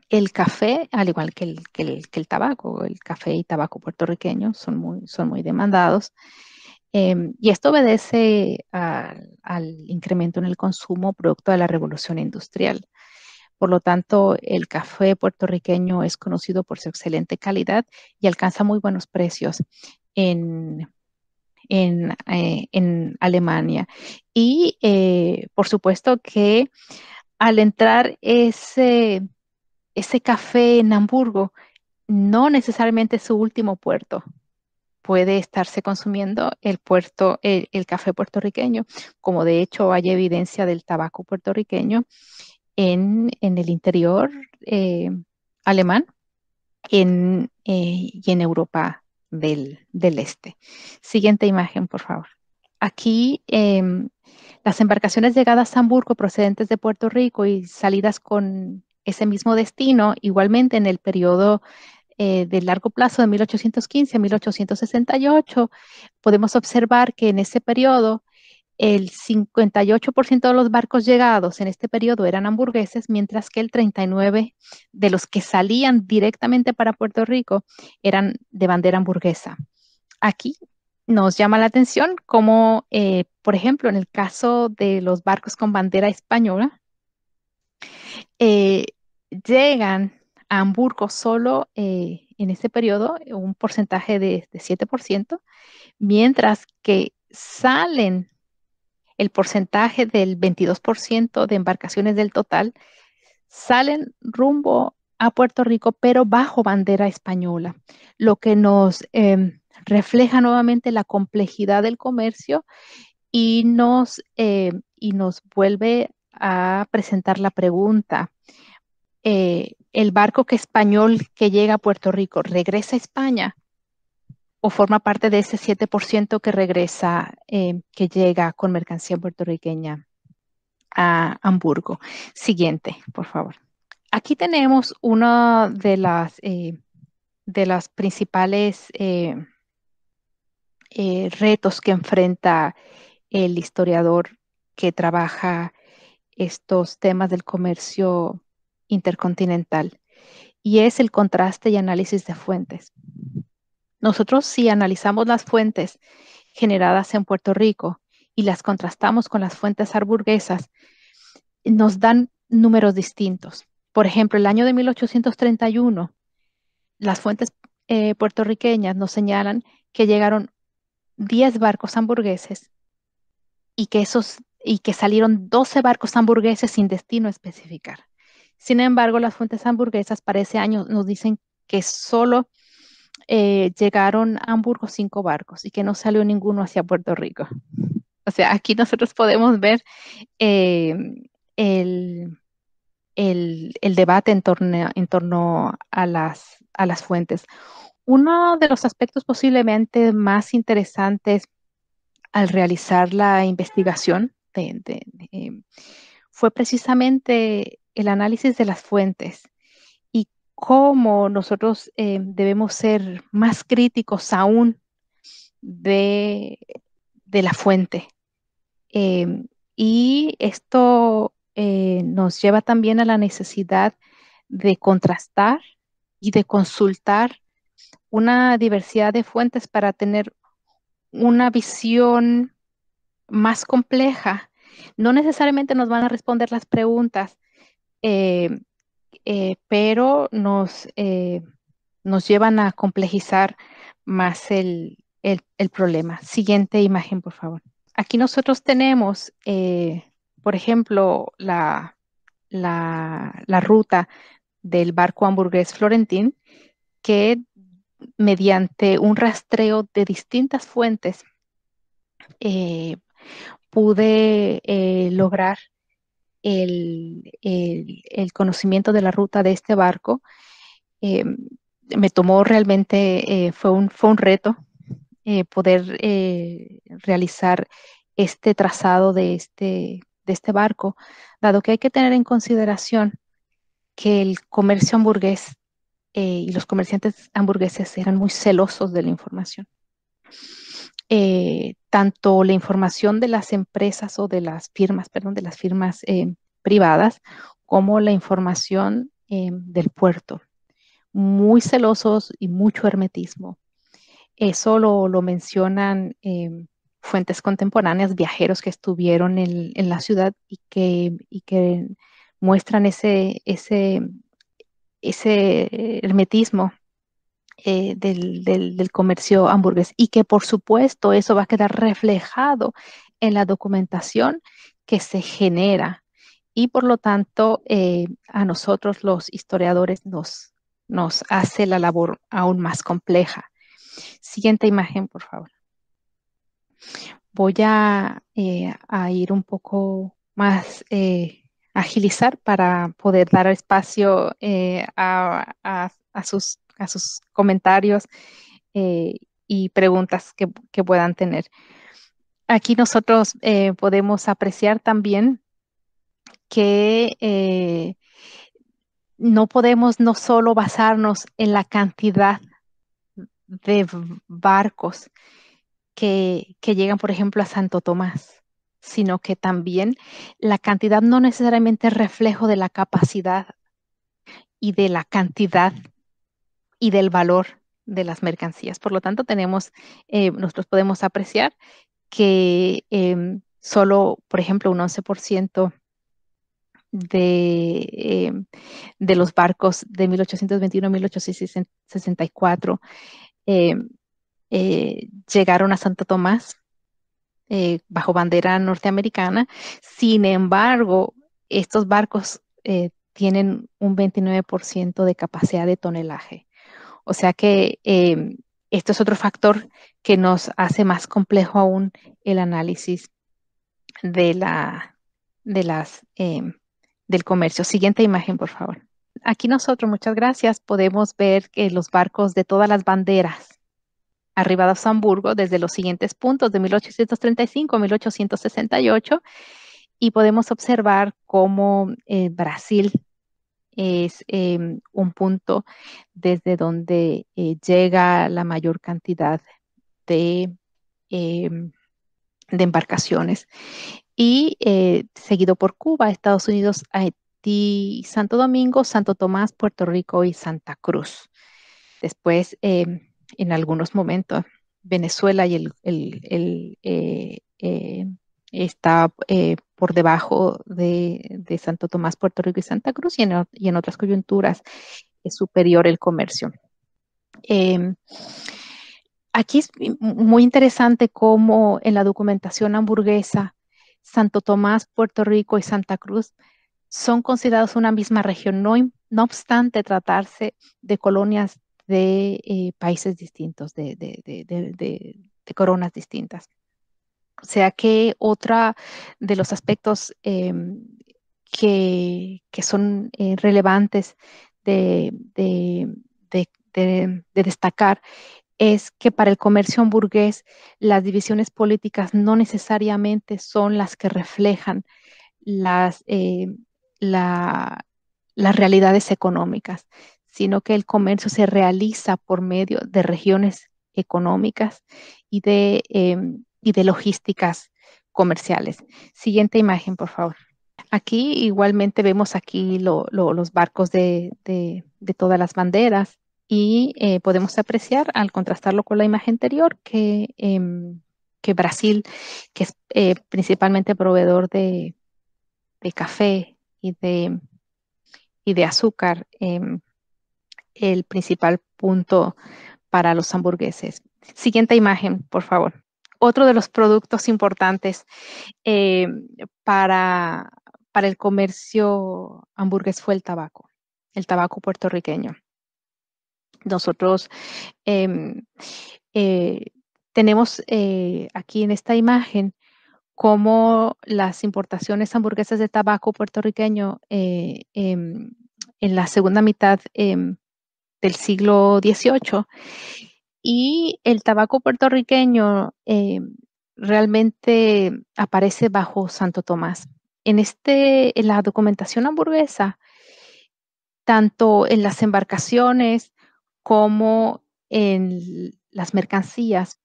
el café, al igual que el, tabaco, el café y tabaco puertorriqueño son muy, son muy demandados. Em, y esto obedece al incremento en el consumo producto de la revolución industrial. Por lo tanto, el café puertorriqueño es conocido por su excelente calidad y alcanza muy buenos precios en, eh, Alemania. Y eh, por supuesto que al entrar ese, ese café en Hamburgo, no necesariamente es su último puerto, puede estarse consumiendo el, puerto, el, café puertorriqueño, como de hecho hay evidencia del tabaco puertorriqueño en, el interior eh, alemán eh, y en Europa del, del, Este. Siguiente imagen, por favor. Aquí em, las embarcaciones llegadas a Hamburgo procedentes de Puerto Rico y salidas con ese mismo destino, igualmente en el periodo eh, del largo plazo de 1815 a 1868, podemos observar que en ese periodo el 58% de los barcos llegados en este periodo eran hamburgueses, mientras que el 39% de los que salían directamente para Puerto Rico eran de bandera hamburguesa. Aquí nos llama la atención cómo, eh, por ejemplo, en el caso de los barcos con bandera española, eh, llegan Hamburgo solo eh, en este periodo un porcentaje de, 7%, mientras que salen el porcentaje del 22% de embarcaciones del total, salen rumbo a Puerto Rico, pero bajo bandera española, lo que nos em, refleja nuevamente la complejidad del comercio y nos, em, y nos vuelve a presentar la pregunta. Eh, el barco que español que llega a Puerto Rico regresa a España o forma parte de ese 7% que regresa, em, que llega con mercancía puertorriqueña a Hamburgo. Siguiente, por favor. Aquí tenemos uno de las, eh, de las principales eh, eh, retos que enfrenta el historiador que trabaja estos temas del comercio intercontinental, y es el contraste y análisis de fuentes. Nosotros si analizamos las fuentes generadas en Puerto Rico y las contrastamos con las fuentes hamburguesas nos dan números distintos. Por ejemplo, el año de 1831, las fuentes eh, puertorriqueñas nos señalan que llegaron 10 barcos hamburgueses y que, esos, y que salieron 12 barcos hamburgueses sin destino a especificar. Sin embargo, las fuentes hamburguesas para ese año nos dicen que solo eh, llegaron a Hamburgo cinco barcos y que no salió ninguno hacia Puerto Rico. O sea, aquí nosotros podemos ver eh, el, debate en torno, a, las, a las fuentes. Uno de los aspectos posiblemente más interesantes al realizar la investigación eh, fue precisamente el análisis de las fuentes y cómo nosotros eh, debemos ser más críticos aún de, la fuente. Eh, y esto eh, nos lleva también a la necesidad de contrastar y de consultar una diversidad de fuentes para tener una visión más compleja. No necesariamente nos van a responder las preguntas, eh, eh, pero nos, eh, nos llevan a complejizar más el, problema. Siguiente imagen, por favor. Aquí nosotros tenemos, por ejemplo, la, la, ruta del barco hamburgués florentín que mediante un rastreo de distintas fuentes pude lograr el, conocimiento de la ruta de este barco. Eh, me tomó realmente, eh, fue, un, fue un reto eh, poder realizar este trazado de este, de este barco, dado que hay que tener en consideración que el comercio hamburgués y los comerciantes hamburgueses eran muy celosos de la información. Eh, tanto la información de las empresas o de las firmas, perdón, de las firmas eh, privadas, como la información eh, del puerto. Muy celosos y mucho hermetismo. Eso lo, lo mencionan fuentes contemporáneas, viajeros que estuvieron en, la ciudad y que, y que muestran ese, ese, ese hermetismo eh, del, comercio hamburgués y que por supuesto eso va a quedar reflejado en la documentación que se genera y por lo tanto eh, a nosotros los historiadores nos, nos hace la labor aún más compleja. Siguiente imagen, por favor. Voy a, eh, ir un poco más agilizar para poder dar espacio a sus a sus comentarios eh, y preguntas que, puedan tener. Aquí nosotros eh, podemos apreciar también que eh, no podemos no solo basarnos en la cantidad de barcos que, que llegan, por ejemplo, a Santo Tomás, sino que también la cantidad no necesariamente es reflejo de la capacidad y de la cantidad y del valor de las mercancías. Por lo tanto, tenemos, eh, nosotros podemos apreciar que em, solo, por ejemplo, un 11% de, em, de los barcos de 1821 1864 em, eh, llegaron a Santo Tomás eh, bajo bandera norteamericana. Sin embargo, estos barcos tienen un 29% de capacidad de tonelaje. O sea que em, esto es otro factor que nos hace más complejo aún el análisis de la, de las, em, del comercio. Siguiente imagen, por favor. Aquí nosotros, muchas gracias, podemos ver que los barcos de todas las banderas arribados a Hamburgo desde los siguientes puntos de 1835 a 1868 y podemos observar cómo eh, Brasil es em, un punto desde donde eh, llega la mayor cantidad de, em, de embarcaciones. Y eh, seguido por Cuba, Estados Unidos, Haití, Santo Domingo, Santo Tomás, Puerto Rico y Santa Cruz. Después, em, en algunos momentos, Venezuela y el eh, está eh, por debajo de, Santo Tomás, Puerto Rico y Santa Cruz y en, otras coyunturas es superior el comercio. Em, aquí es muy interesante cómo en la documentación hamburguesa, Santo Tomás, Puerto Rico y Santa Cruz son considerados una misma región, no, obstante tratarse de colonias de eh, países distintos, de coronas distintas sea que otra de los aspectos em, que, son eh, relevantes de, destacar es que para el comercio hamburgués las divisiones políticas no necesariamente son las que reflejan las, eh, las realidades económicas, sino que el comercio se realiza por medio de regiones económicas y de em, y de logísticas comerciales. Siguiente imagen, por favor. Aquí igualmente vemos aquí los barcos de, todas las banderas y eh, podemos apreciar al contrastarlo con la imagen anterior que, em, que Brasil, que es eh, principalmente proveedor de, de, café y de, y de azúcar, em, el principal punto para los hamburgueses. Siguiente imagen, por favor otro de los productos importantes eh, para, el comercio hamburgués fue el tabaco, el tabaco puertorriqueño. Nosotros em, eh, tenemos eh, aquí en esta imagen cómo las importaciones hamburguesas de tabaco puertorriqueño em, en la segunda mitad em, del siglo XVIII y el tabaco puertorriqueño eh, realmente aparece bajo Santo Tomás. En, este, en la documentación hamburguesa, tanto en las embarcaciones como en las mercancías,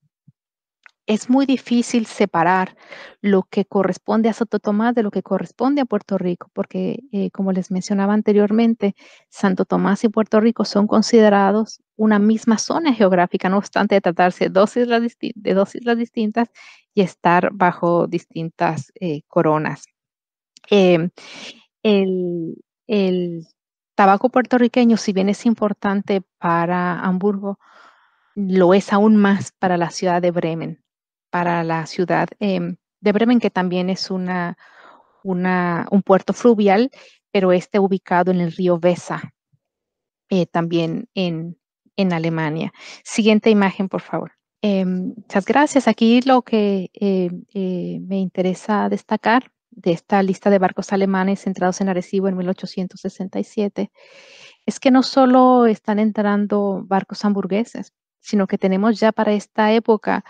es muy difícil separar lo que corresponde a Santo Tomás de lo que corresponde a Puerto Rico, porque eh, como les mencionaba anteriormente, Santo Tomás y Puerto Rico son considerados una misma zona geográfica, no obstante de tratarse de dos islas distintas y estar bajo distintas eh, coronas. Em, el, tabaco puertorriqueño, si bien es importante para Hamburgo, lo es aún más para la ciudad de Bremen, para la ciudad em, de Bremen, que también es una, un puerto fluvial, pero este ubicado en el río Besa, eh, también en, en Alemania. Siguiente imagen, por favor. Eh, muchas gracias. Aquí lo que eh, eh, me interesa destacar de esta lista de barcos alemanes entrados en Arecibo en 1867 es que no solo están entrando barcos hamburgueses, sino que tenemos ya para esta época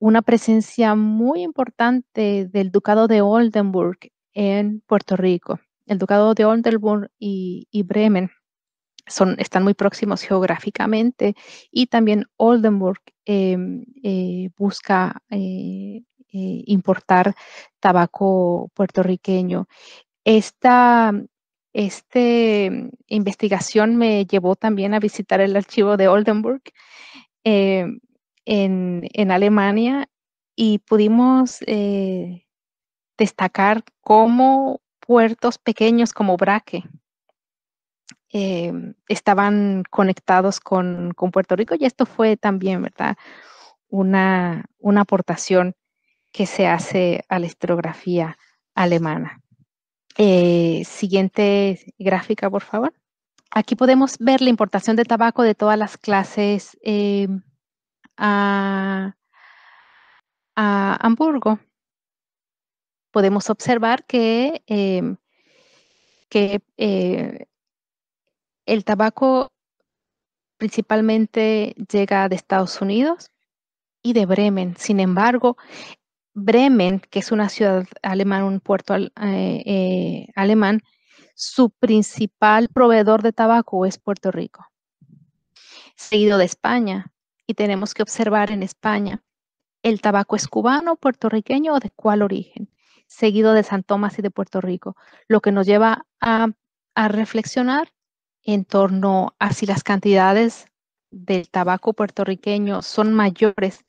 una presencia muy importante del Ducado de Oldenburg en Puerto Rico. El Ducado de Oldenburg y Bremen son, están muy próximos geográficamente y también Oldenburg em, eh, busca eh, eh, importar tabaco puertorriqueño. Esta, este investigación me llevó también a visitar el archivo de Oldenburg em, en, en, Alemania y pudimos destacar cómo puertos pequeños como Braque, Em, estaban conectados con, Puerto Rico y esto fue también, ¿verdad? Una, aportación que se hace a la historiografía alemana. Eh, siguiente gráfica, por favor. Aquí podemos ver la importación de tabaco de todas las clases em, a, Hamburgo. Podemos observar que, em, que eh, el tabaco principalmente llega de Estados Unidos y de Bremen. Sin embargo, Bremen, que es una ciudad alemana, un puerto eh, eh, alemán, su principal proveedor de tabaco es Puerto Rico, seguido de España. Y tenemos que observar en España, ¿el tabaco es cubano, puertorriqueño o de cuál origen? Seguido de San Tomás y de Puerto Rico, lo que nos lleva a reflexionar en torno a si las cantidades del tabaco puertorriqueño son mayores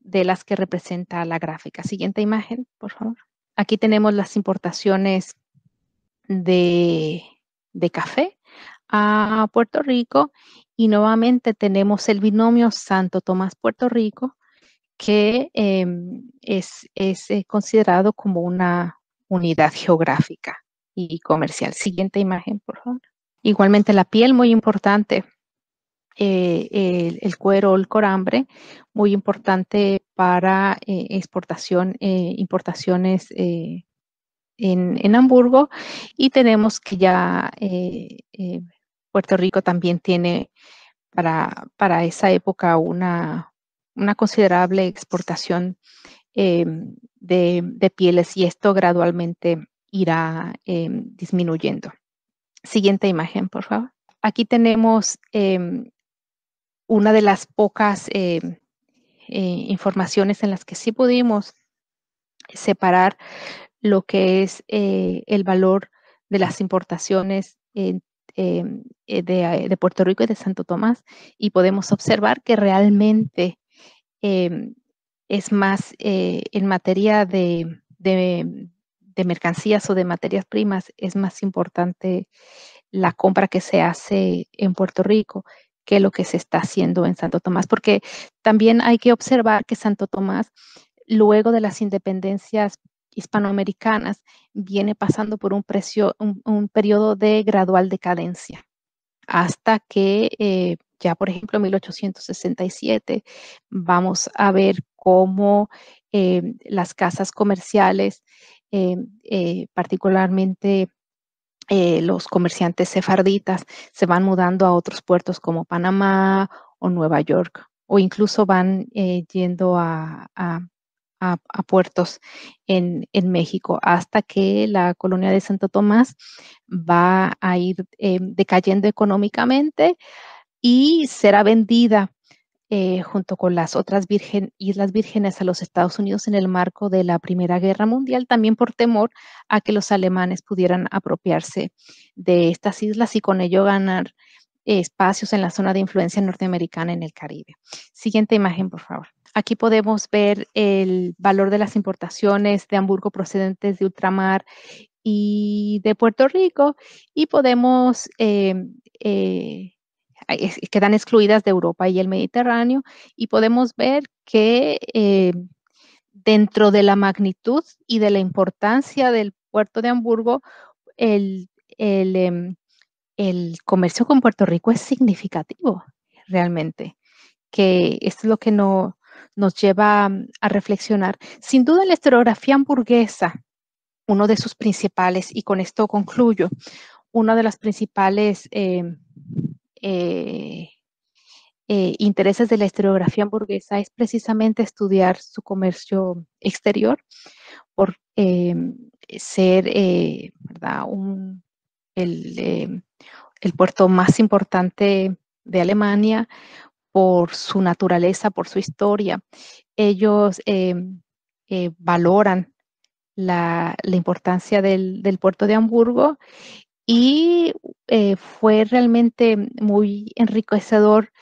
de las que representa la gráfica. Siguiente imagen, por favor. Aquí tenemos las importaciones de, café a Puerto Rico y nuevamente tenemos el binomio Santo Tomás Puerto Rico que em, es, eh, considerado como una unidad geográfica y comercial. Siguiente imagen, por favor. Igualmente la piel, muy importante. Eh, el, cuero, el corambre, muy importante para exportaciones, eh, exportación, eh, importaciones en, Hamburgo. Y tenemos que ya Puerto Rico también tiene para, esa época una, considerable exportación em, de, pieles y esto gradualmente irá em, disminuyendo. Siguiente imagen, por favor. Aquí tenemos em, una de las pocas em, eh, informaciones en las que sí pudimos separar lo que es eh, el valor de las importaciones em, eh, de, Puerto Rico y de Santo Tomás y podemos observar que realmente es más en materia de, de mercancías o de materias primas, es más importante la compra que se hace en Puerto Rico que lo que se está haciendo en Santo Tomás, porque también hay que observar que Santo Tomás, luego de las independencias hispanoamericanas, viene pasando por un, precio, un, periodo de gradual decadencia, hasta que eh, ya, por ejemplo, en 1867 vamos a ver cómo eh, las casas comerciales eh, eh, particularmente eh, los comerciantes sefarditas se van mudando a otros puertos como Panamá o Nueva York, o incluso van yendo a, puertos en, México, hasta que la colonia de Santo Tomás va a ir decayendo económicamente y será vendida eh, junto con las otras virgen, islas vírgenes a los Estados Unidos en el marco de la Primera Guerra Mundial, también por temor a que los alemanes pudieran apropiarse de estas islas y con ello ganar espacios en la zona de influencia norteamericana en el Caribe. Siguiente imagen, por favor. Aquí podemos ver el valor de las importaciones de Hamburgo procedentes de ultramar y de Puerto Rico y podemos eh, eh, quedan excluidas de Europa y el Mediterráneo y podemos ver que eh, dentro de la magnitud y de la importancia del puerto de Hamburgo, el, em, el, comercio con Puerto Rico es significativo realmente, que esto es lo que no, nos lleva mm, a, reflexionar. Sin duda la historiografía hamburguesa, uno de sus principales, y con esto concluyo, una de las principales em, eh, eh, intereses de la historiografía hamburguesa es precisamente estudiar su comercio exterior por eh, ser el, puerto más importante de Alemania, por su naturaleza, por su historia. Ellos valoran la, importancia del, del, puerto de Hamburgo y eh, fue realmente muy enriquecedor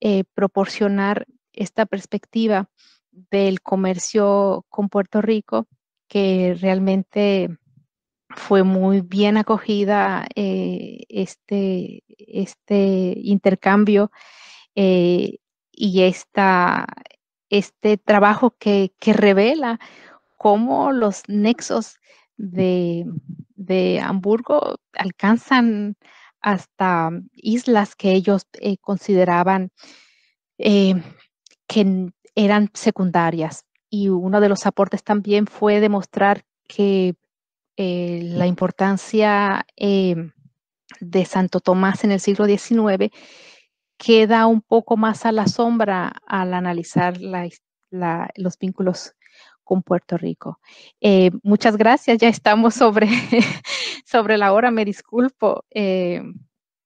eh, proporcionar esta perspectiva del comercio con Puerto Rico, que realmente fue muy bien acogida eh, este, este, intercambio y esta, este trabajo que revela cómo los nexos de, Hamburgo alcanzan hasta islas que ellos eh, consideraban eh, que eran secundarias. Y uno de los aportes también fue demostrar que eh, la importancia de Santo Tomás en el siglo XIX queda un poco más a la sombra al analizar los vínculos con Puerto Rico. Eh, muchas gracias, ya estamos sobre, sobre la hora, me disculpo eh,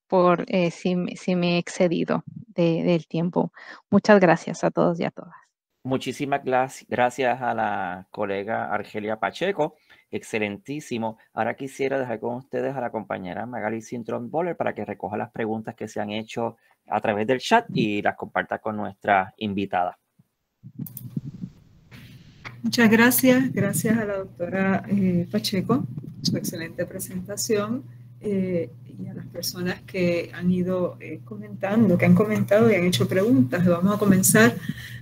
por eh, si, me he excedido del tiempo. Muchas gracias a todos y a todas. Muchísimas gracias a la colega Argelia Pacheco, excelentísimo. Ahora quisiera dejar con ustedes a la compañera Magali Sintron Boller para que recoja las preguntas que se han hecho a través del chat y las comparta con nuestra invitada. Muchas gracias, gracias a la doctora eh, Pacheco por su excelente presentación eh, y a las personas que han ido eh, comentando, que han comentado y han hecho preguntas. Vamos a comenzar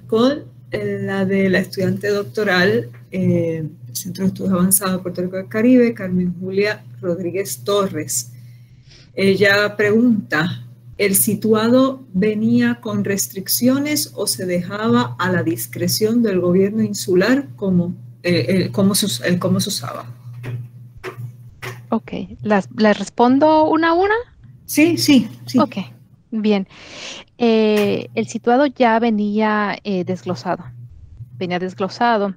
con la de la estudiante doctoral del Centro de Estudios Avanzados de Puerto Rico del Caribe, Carmen Julia Rodríguez Torres. Ella pregunta, el situado venía con restricciones o se dejaba a la discreción del gobierno insular como, eh, se, usaba. Ok, ¿Las, respondo una a una? Sí, sí, sí. Ok, bien. Eh, el situado ya venía eh, desglosado, venía desglosado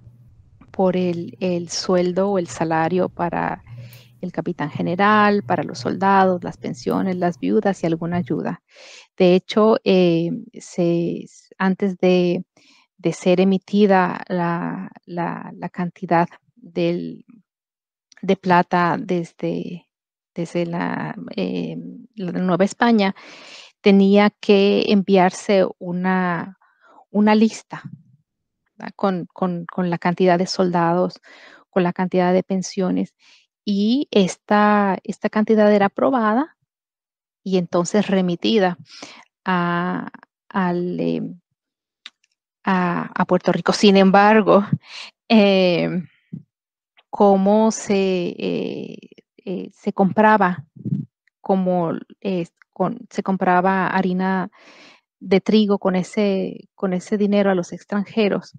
por el, el sueldo o el salario para el capitán general, para los soldados, las pensiones, las viudas y alguna ayuda. De hecho, eh, antes de, ser emitida la, cantidad de plata desde, desde eh, la, Nueva España, tenía que enviarse una, una lista con, con, la cantidad de soldados, con la cantidad de pensiones y esta, cantidad era aprobada y entonces remitida a, al, em, a, Puerto Rico. Sin embargo, em, cómo se, eh, eh, se compraba como con, se compraba harina de trigo con ese, con ese dinero a los extranjeros.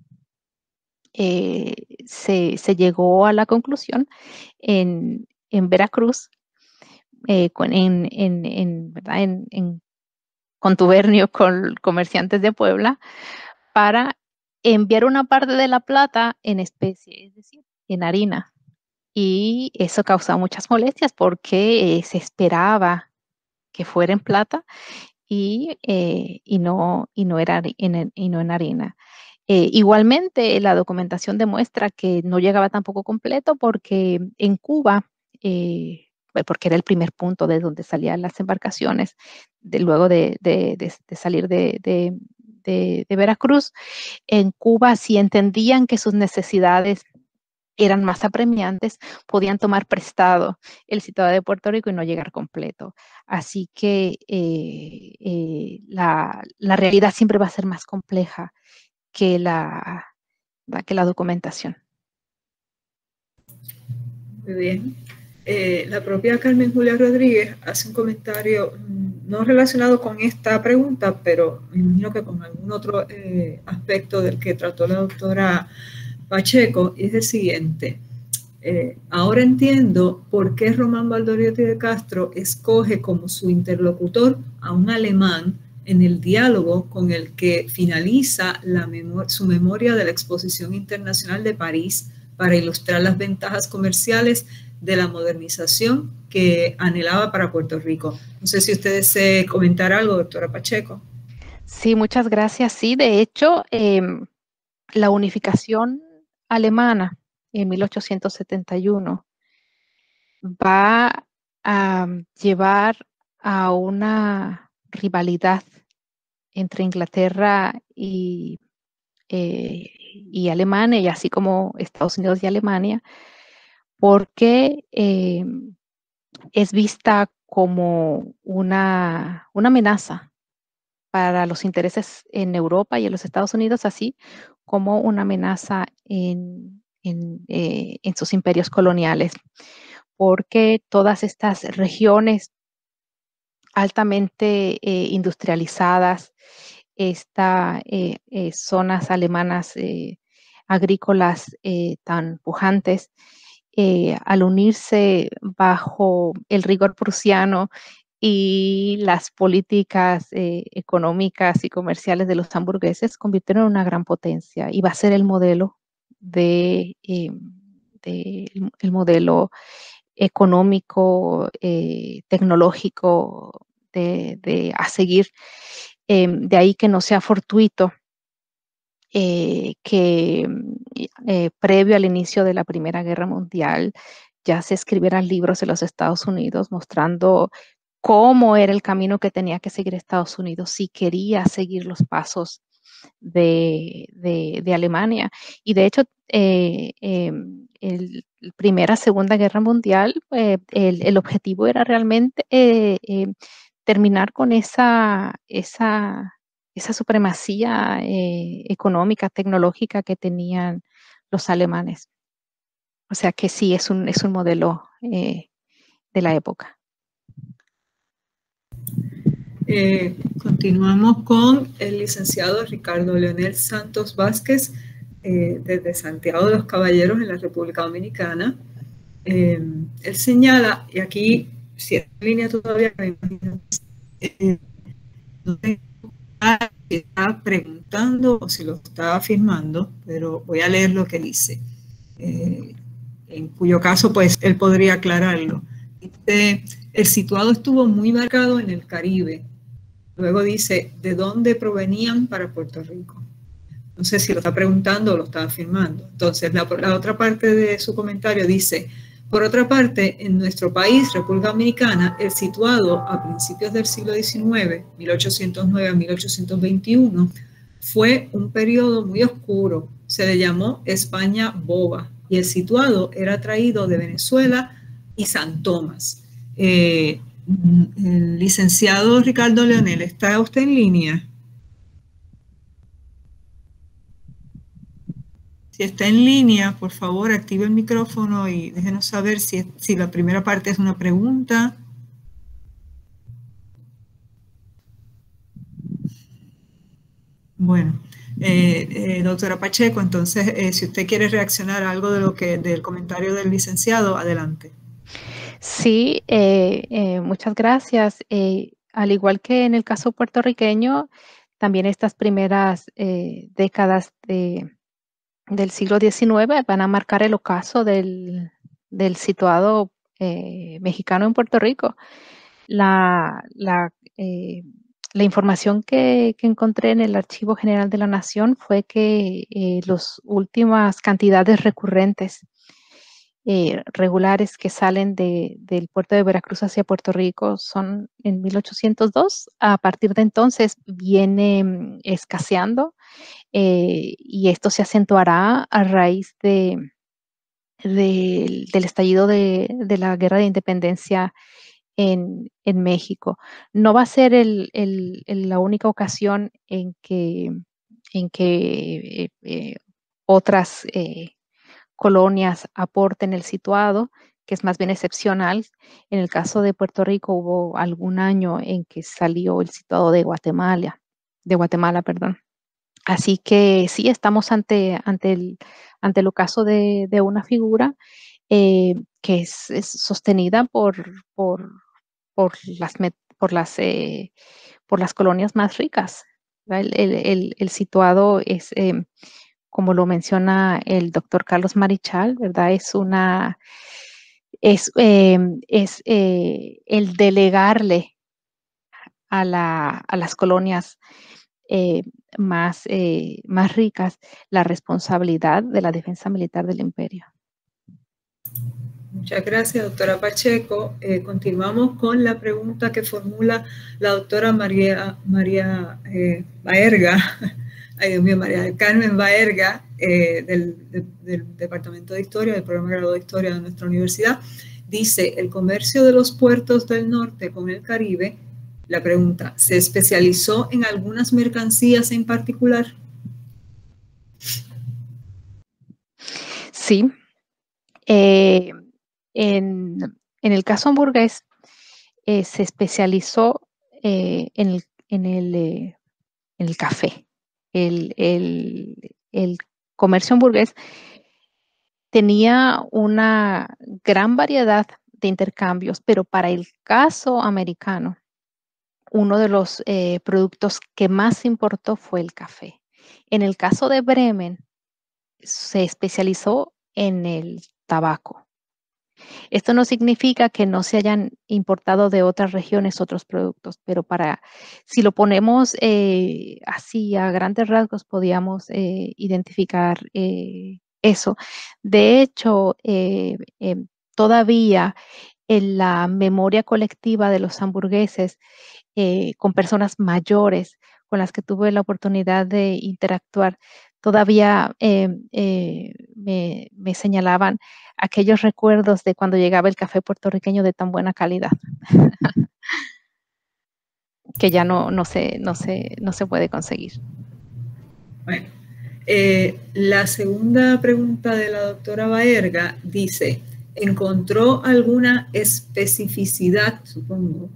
Eh, se, llegó a la conclusión en, Veracruz, eh, en, contubernio con comerciantes de Puebla, para enviar una parte de la plata en especie, es decir, en harina. Y eso causó muchas molestias porque eh, se esperaba que fuera en plata y, eh, no, y, no, era, y no en harina. Eh, igualmente, la documentación demuestra que no llegaba tampoco completo porque en Cuba, eh, pues, porque era el primer punto de donde salían las embarcaciones, luego de, salir de, Veracruz, en Cuba, si entendían que sus necesidades eran más apremiantes, podían tomar prestado el citado de Puerto Rico y no llegar completo. Así que eh, la realidad siempre va a ser más compleja que la, que la documentación. Muy bien. Eh, la propia Carmen Julia Rodríguez hace un comentario mm, no relacionado con esta pregunta, pero me imagino que con algún otro eh, aspecto del que trató la doctora Pacheco, y es el siguiente. Eh, ahora entiendo por qué Román Valdoriotti de Castro escoge como su interlocutor a un alemán en el diálogo con el que finaliza la su memoria de la Exposición Internacional de París para ilustrar las ventajas comerciales de la modernización que anhelaba para Puerto Rico. No sé si ustedes se comentar algo, doctora Pacheco. Sí, muchas gracias. Sí, de hecho, em, la unificación alemana en 1871 va a llevar a una rivalidad entre Inglaterra y, eh, y Alemania, y así como Estados Unidos y Alemania, porque eh, es vista como una, una amenaza para los intereses en Europa y en los Estados Unidos, así como una amenaza en, en, eh, en sus imperios coloniales, porque todas estas regiones altamente eh, industrializadas, estas eh, eh, zonas alemanas agrícolas tan pujantes, al unirse bajo el rigor prusiano y las políticas económicas y comerciales de los hamburgueses, convirtieron en una gran potencia y va a ser el modelo de, el modelo económico, eh, tecnológico de, a seguir. Em, de ahí que no sea fortuito eh, que mm, eh, previo al inicio de la Primera Guerra Mundial ya se escribieran libros en los Estados Unidos mostrando cómo era el camino que tenía que seguir Estados Unidos si quería seguir los pasos de, Alemania. Y de hecho, em, el Primera, Segunda Guerra Mundial, eh, el, objetivo era realmente eh, eh, terminar con esa, esa, esa supremacía económica, tecnológica que tenían los alemanes. O sea que sí, es un, es un modelo de la época. continuamos con el licenciado Ricardo Leonel Santos Vázquez, eh, desde Santiago de los Caballeros en la República Dominicana. Eh, él señala, y aquí, si es línea todavía, eh, está preguntando o si lo está afirmando, pero voy a leer lo que dice, en cuyo caso pues él podría aclararlo. Dice, el situado estuvo muy marcado en el Caribe. Luego dice, ¿de dónde provenían para Puerto Rico? No sé si lo está preguntando o lo está afirmando. Entonces, la, otra parte de su comentario dice, por otra parte, en nuestro país, República Dominicana, el situado a principios del siglo XIX, 1809 a 1821, fue un periodo muy oscuro. Se le llamó España boba y el situado era traído de Venezuela y San Tomás. Eh, el licenciado Ricardo Leonel, ¿está usted en línea? Si está en línea, por favor, active el micrófono y déjenos saber si, la primera parte es una pregunta. Bueno, eh, eh, doctora Pacheco, entonces, eh, si usted quiere reaccionar a algo de lo que, del comentario del licenciado, adelante. Sí, muchas gracias. al igual que en el caso puertorriqueño, también estas primeras décadas de del siglo XIX van a marcar el ocaso del, situado eh, mexicano en Puerto Rico. La, eh, información que, encontré en el Archivo General de la Nación fue que eh, las últimas cantidades recurrentes eh, regulares que salen del puerto de Veracruz hacia Puerto Rico son en 1802. A partir de entonces viene mm, escaseando eh, y esto se acentuará a raíz de, del estallido de, la guerra de independencia en, México. No va a ser la única ocasión en que, en que eh, otras colonias aporten el situado, que es más bien excepcional. En el caso de Puerto Rico hubo algún año en que salió el situado de Guatemala, de Guatemala, perdón. Así que sí, estamos ante, ante, el, ante el ocaso de, de una figura eh, que es, sostenida por, por, por las, por, las, eh, por las colonias más ricas. El, el, el, situado es, eh, como lo menciona el doctor Carlos Marichal, ¿verdad? Es una, es, eh, eh, el delegarle a, las colonias eh, más, más ricas la responsabilidad de la defensa militar del imperio. Muchas gracias, doctora Pacheco. continuamos con la pregunta que formula la doctora María, María eh, Baerga ay Dios mío, María del Carmen Baerga, eh, del, Departamento de Historia, del Programa de Grado de Historia de nuestra universidad, dice, el comercio de los puertos del norte con el Caribe, la pregunta, ¿se especializó en algunas mercancías en particular? Sí. Eh, en, el caso hamburgués, eh, se especializó en el café el, el, comercio hamburgués, tenía una gran variedad de intercambios, pero para el caso americano, uno de los eh, productos que más importó fue el café. En el caso de Bremen, se especializó en el tabaco. Esto no significa que no se hayan importado de otras regiones otros productos, pero para si lo ponemos eh, así a grandes rasgos, podíamos eh, identificar eh, eso. De hecho, todavía en la memoria colectiva de los hamburgueses con personas mayores con las que tuve la oportunidad de interactuar, todavía eh, eh, me, señalaban aquellos recuerdos de cuando llegaba el café puertorriqueño de tan buena calidad, que ya no, se, no, puede conseguir. Bueno, eh, la segunda pregunta de la doctora Baerga dice, ¿encontró alguna especificidad, supongo,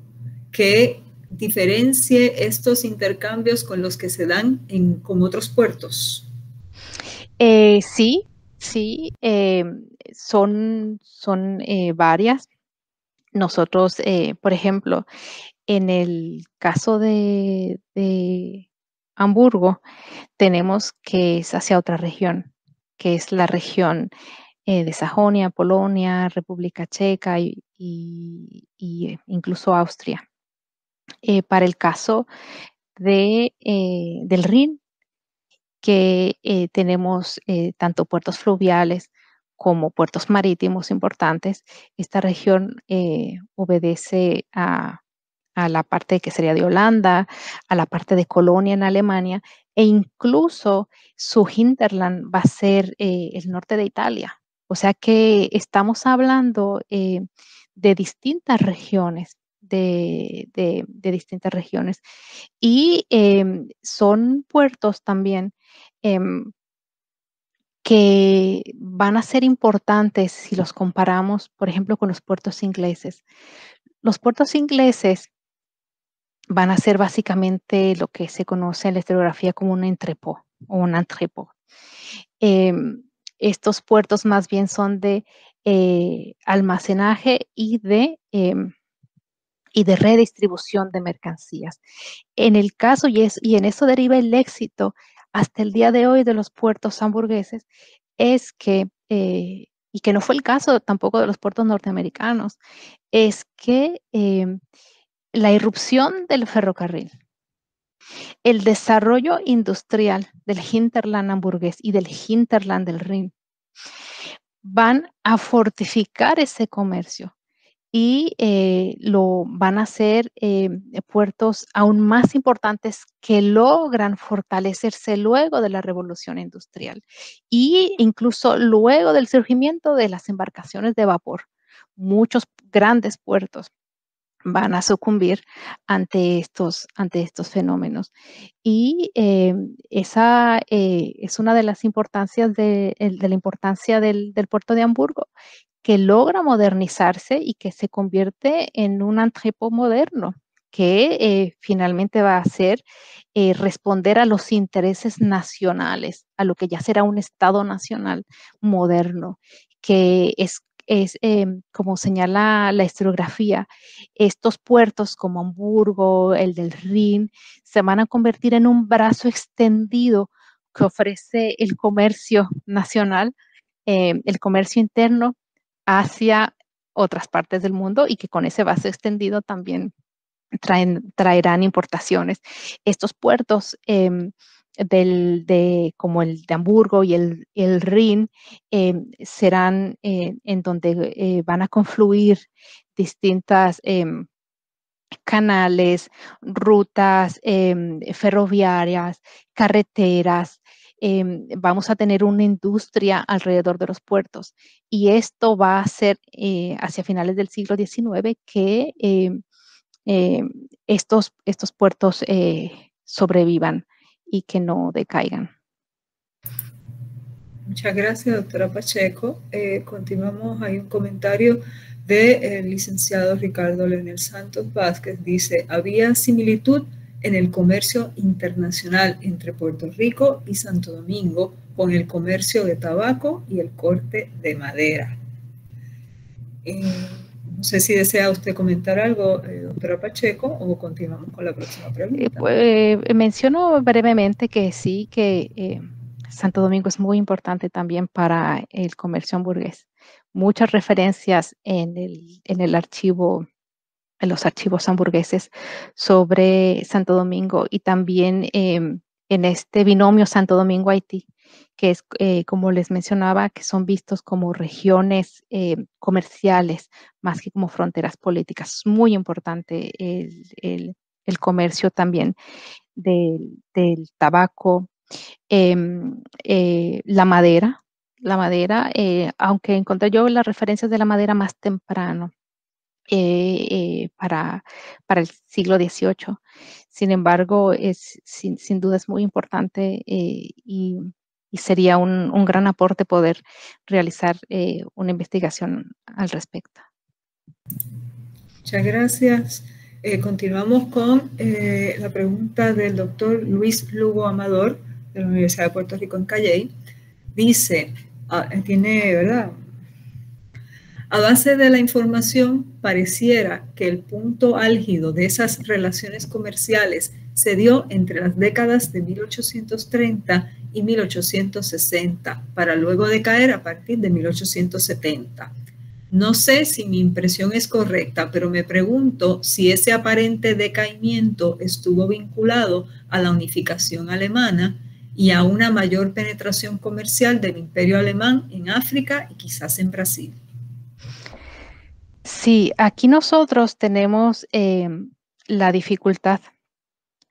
que diferencie estos intercambios con los que se dan en, con otros puertos? Eh, sí, sí, eh, son, son eh, varias. Nosotros, por ejemplo, en el caso de, Hamburgo, tenemos que es hacia otra región, que es la región de Sajonia, Polonia, República Checa y, incluso Austria. para el caso de, del Rin, que eh, tenemos eh, tanto puertos fluviales como puertos marítimos importantes. Esta región eh, obedece a, la parte que sería de Holanda, a la parte de Colonia en Alemania e incluso su hinterland va a ser el norte de Italia. O sea que estamos hablando de distintas regiones de, distintas regiones. Y em, son puertos también Em, que van a ser importantes si los comparamos, por ejemplo, con los puertos ingleses. Los puertos ingleses van a ser básicamente lo que se conoce en la historiografía como un entrepó o un entrepot. Em, estos puertos más bien son de eh, almacenaje y de, em, y de redistribución de mercancías. En el caso, y, es, y en eso deriva el éxito hasta el día de hoy de los puertos hamburgueses es que, eh, y que no fue el caso tampoco de los puertos norteamericanos, es que em, la irrupción del ferrocarril, el desarrollo industrial del hinterland hamburgués y del hinterland del Rin van a fortificar ese comercio, y eh, lo van a ser em, puertos aún más importantes que logran fortalecerse luego de la revolución industrial y incluso luego del surgimiento de las embarcaciones de vapor. Muchos grandes puertos van a sucumbir ante estos, ante estos fenómenos. Y em, esa eh, es una de las importancias de, la importancia del, puerto de Hamburgo, que logra modernizarse y que se convierte en un antepo moderno que eh, finalmente va a ser eh, responder a los intereses nacionales, a lo que ya será un Estado nacional moderno, que es, em, como señala la historiografía, estos puertos como Hamburgo, el del Rin, se van a convertir en un brazo extendido que ofrece el comercio nacional, em, el comercio interno hacia otras partes del mundo y que con ese vaso extendido también traerán importaciones. Estos puertos em, de, como el de Hamburgo y el, el Rin em, serán eh, en donde eh, van a confluir distintas em, canales, rutas ferroviarias, carreteras, Em, vamos a tener una industria alrededor de los puertos. Y esto va a ser eh, hacia finales del siglo XIX que em, em, estos, estos puertos eh, sobrevivan y que no decaigan. Muchas gracias, doctora Pacheco. Eh, continuamos, hay un comentario del licenciado Ricardo Leonel Santos Vázquez. Dice, había similitud en el comercio internacional entre Puerto Rico y Santo Domingo con el comercio de tabaco y el corte de madera. Eh, no sé si desea usted comentar algo, eh, doctora Pacheco, o continuamos con la próxima eh, pregunta. Pues, menciono brevemente que sí, que Santo Domingo es muy importante también para el comercio hamburgués. Muchas referencias en el, en el archivo en los archivos hamburgueses sobre Santo Domingo y también em, en este binomio Santo Domingo-Haití, que es, eh, como les mencionaba, que son vistos como regiones em, comerciales más que como fronteras políticas. Es muy importante el, el, comercio también del, del tabaco, em, eh, la madera, la madera, eh, aunque encontré yo las referencias de la madera más temprano eh, eh, para, para el siglo XVIII. Sin embargo, es sin, sin duda es muy importante eh, y, sería un, gran aporte poder realizar una investigación al respecto. Muchas gracias. continuamos con la pregunta del doctor Luis Lugo Amador de la Universidad de Puerto Rico en Calley. Dice, ah, tiene, ¿verdad? A base de la información, pareciera que el punto álgido de esas relaciones comerciales se dio entre las décadas de 1830 y 1860, para luego decaer a partir de 1870. No sé si mi impresión es correcta, pero me pregunto si ese aparente decaimiento estuvo vinculado a la unificación alemana y a una mayor penetración comercial del imperio alemán en África y quizás en Brasil. Sí, aquí nosotros tenemos em, la dificultad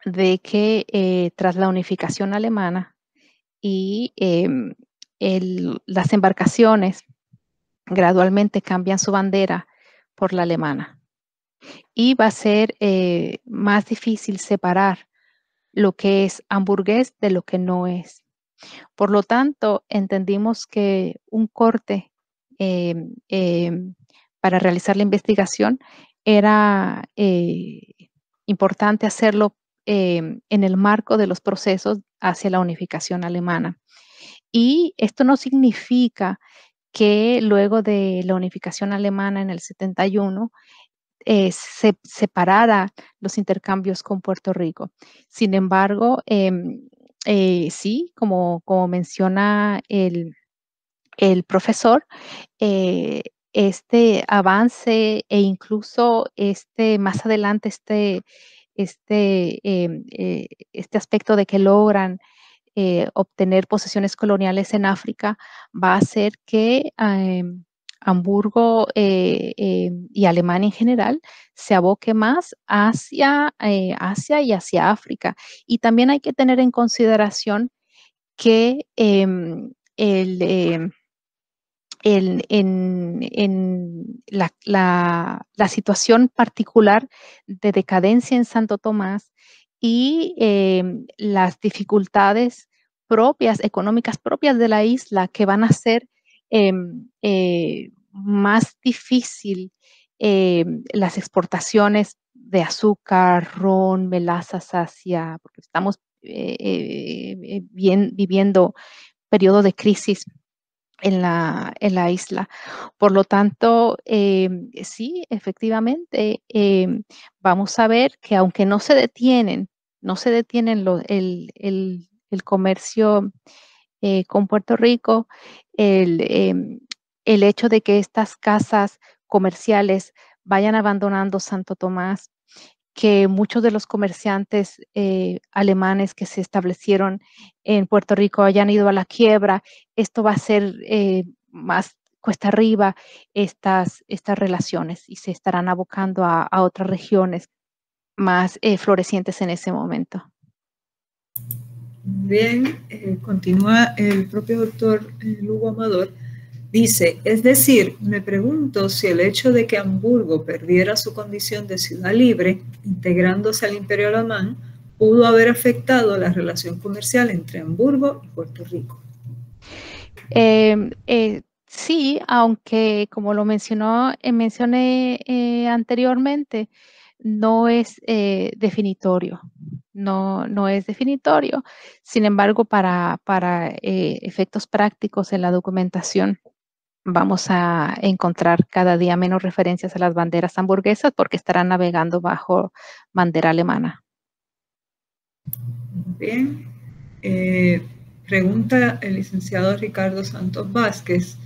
de que eh, tras la unificación alemana y em, las embarcaciones gradualmente cambian su bandera por la alemana. Y va a ser eh, más difícil separar lo que es hamburgués de lo que no es. Por lo tanto, entendimos que un corte em, para realizar la investigación, era eh, importante hacerlo em, en el marco de los procesos hacia la unificación alemana. Y esto no significa que luego de la unificación alemana en el 71 eh, se separara los intercambios con Puerto Rico. Sin embargo, em, eh, sí, como, menciona el, profesor, este avance e incluso este más adelante este, este, em, eh, este aspecto de que logran eh, obtener posesiones coloniales en África va a hacer que em, Hamburgo eh, em, y Alemania en general se aboque más hacia Asia y hacia África. Y también hay que tener en consideración que el en, la, situación particular de decadencia en Santo Tomás y em, las dificultades propias, económicas propias de la isla, que van a ser em, eh, más difícil em, las exportaciones de azúcar, ron, melaza, hacia porque estamos eh, eh, bien viviendo periodo de crisis en la, isla. Por lo tanto, em, sí, efectivamente, em, vamos a ver que aunque no se detienen, no se detienen el, comercio eh, con Puerto Rico, el, em, el hecho de que estas casas comerciales vayan abandonando Santo Tomás, que muchos de los comerciantes eh, alemanes que se establecieron en Puerto Rico hayan ido a la quiebra. Esto va a ser eh, más cuesta arriba estas, estas relaciones y se estarán abocando a, otras regiones más eh, florecientes en ese momento. Bien, continúa el propio doctor Lugo Amador Dice, es decir, me pregunto si el hecho de que Hamburgo perdiera su condición de ciudad libre, integrándose al imperio alemán, pudo haber afectado la relación comercial entre Hamburgo y Puerto Rico. Em, eh, sí, aunque como lo mencionó, eh, mencioné eh, anteriormente, no es definitorio. No, no, es definitorio. Sin embargo, para, para efectos prácticos en la documentación, vamos a encontrar cada día menos referencias a las banderas hamburguesas porque estarán navegando bajo bandera alemana. Bien. Eh, pregunta el licenciado Ricardo Santos Vázquez.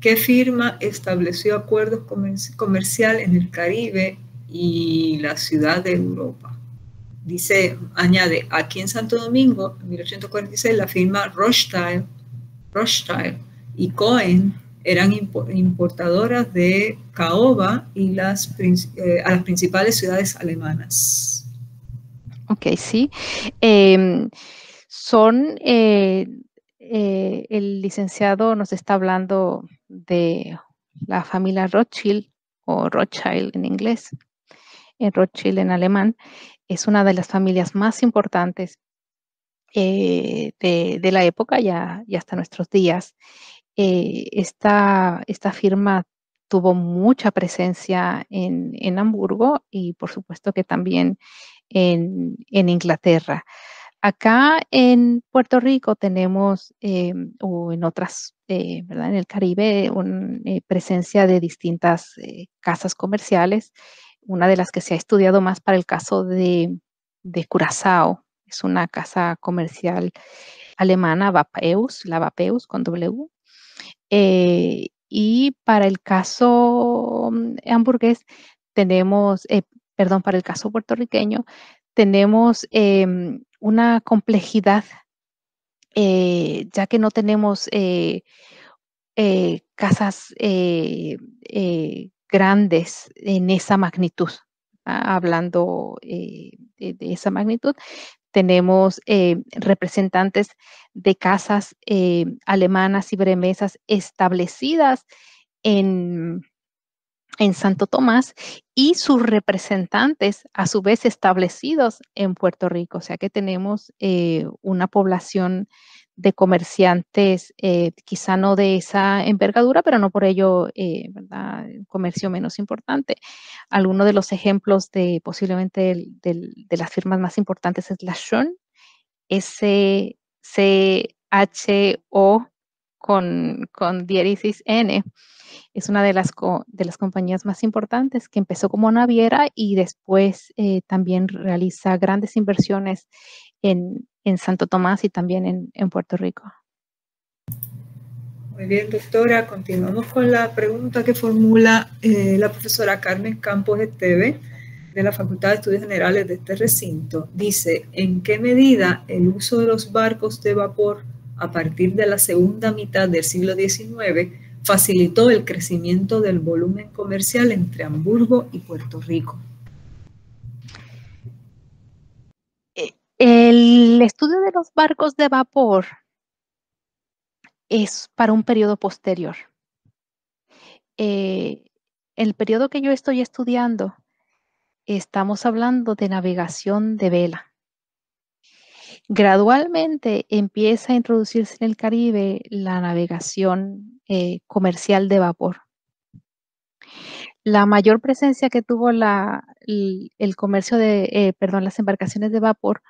¿Qué firma estableció acuerdos comerciales en el Caribe y la ciudad de Europa? Dice, añade, aquí en Santo Domingo, en 1846, la firma Rothschild, Rothschild y Cohen eran importadoras de caoba y las, eh, a las principales ciudades alemanas. Ok, sí. Em, son, eh, eh, el licenciado nos está hablando de la familia Rothschild o Rothschild en inglés, Rothschild en alemán, es una de las familias más importantes de, la época y hasta nuestros días. Eh, esta, esta firma tuvo mucha presencia en, Hamburgo y por supuesto que también en, Inglaterra. Acá en Puerto Rico tenemos, eh, o en otras, eh, En el Caribe, una presencia de distintas casas comerciales. Una de las que se ha estudiado más para el caso de, de Curazao es una casa comercial alemana, Vapeus, la Vapeus con W, eh, y para el caso mm, hamburgués, tenemos, eh, perdón, para el caso puertorriqueño, tenemos em, una complejidad, eh, ya que no tenemos casas grandes en esa magnitud ¿ah? hablando de, esa magnitud tenemos eh, representantes de casas eh, alemanas y bremesas establecidas en, en Santo Tomás y sus representantes a su vez establecidos en Puerto Rico. O sea que tenemos eh, una población de comerciantes, eh, quizá no de esa envergadura, pero no por ello, eh, ¿verdad? comercio menos importante. Algunos de los ejemplos de posiblemente de las firmas más importantes es la Shun, S-C-H-O con, con diéresis N. Es una de las, de las compañías más importantes que empezó como naviera y después eh, también realiza grandes inversiones en, en Santo Tomás y también en, Puerto Rico. Muy bien, doctora. Continuamos con la pregunta que formula eh, la profesora Carmen Campos Esteve de la Facultad de Estudios Generales de este recinto. Dice, ¿en qué medida el uso de los barcos de vapor a partir de la segunda mitad del siglo XIX facilitó el crecimiento del volumen comercial entre Hamburgo y Puerto Rico? El estudio de los barcos de vapor es para un periodo posterior. Eh, el periodo que yo estoy estudiando, estamos hablando de navegación de vela. Gradualmente empieza a introducirse en el Caribe la navegación eh, comercial de vapor. La mayor presencia que tuvo la, el, comercio de, eh, perdón, las embarcaciones de vapor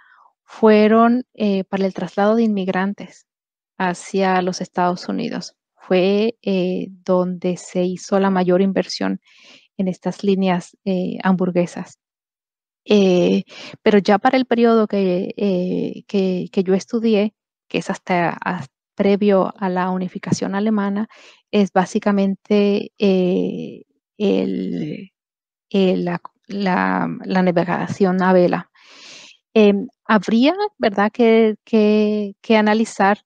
fueron eh, para el traslado de inmigrantes hacia los Estados Unidos. Fue eh, donde se hizo la mayor inversión en estas líneas eh, hamburguesas. pero ya para el periodo que, yo estudié, que es hasta, previo a la unificación alemana, es básicamente la, navegación a vela. Em, habría, ¿verdad?, que, analizar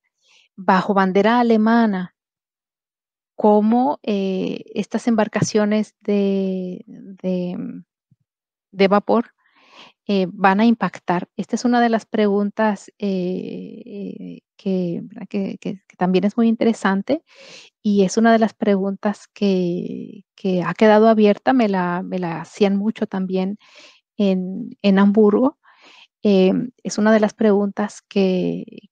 bajo bandera alemana cómo eh, estas embarcaciones de, de, mm, vapor eh, van a impactar? Esta es una de las preguntas eh, que, también es muy interesante y es una de las preguntas que, ha quedado abierta, me la, me la hacían mucho también en Hamburgo Em, es una de las preguntas que,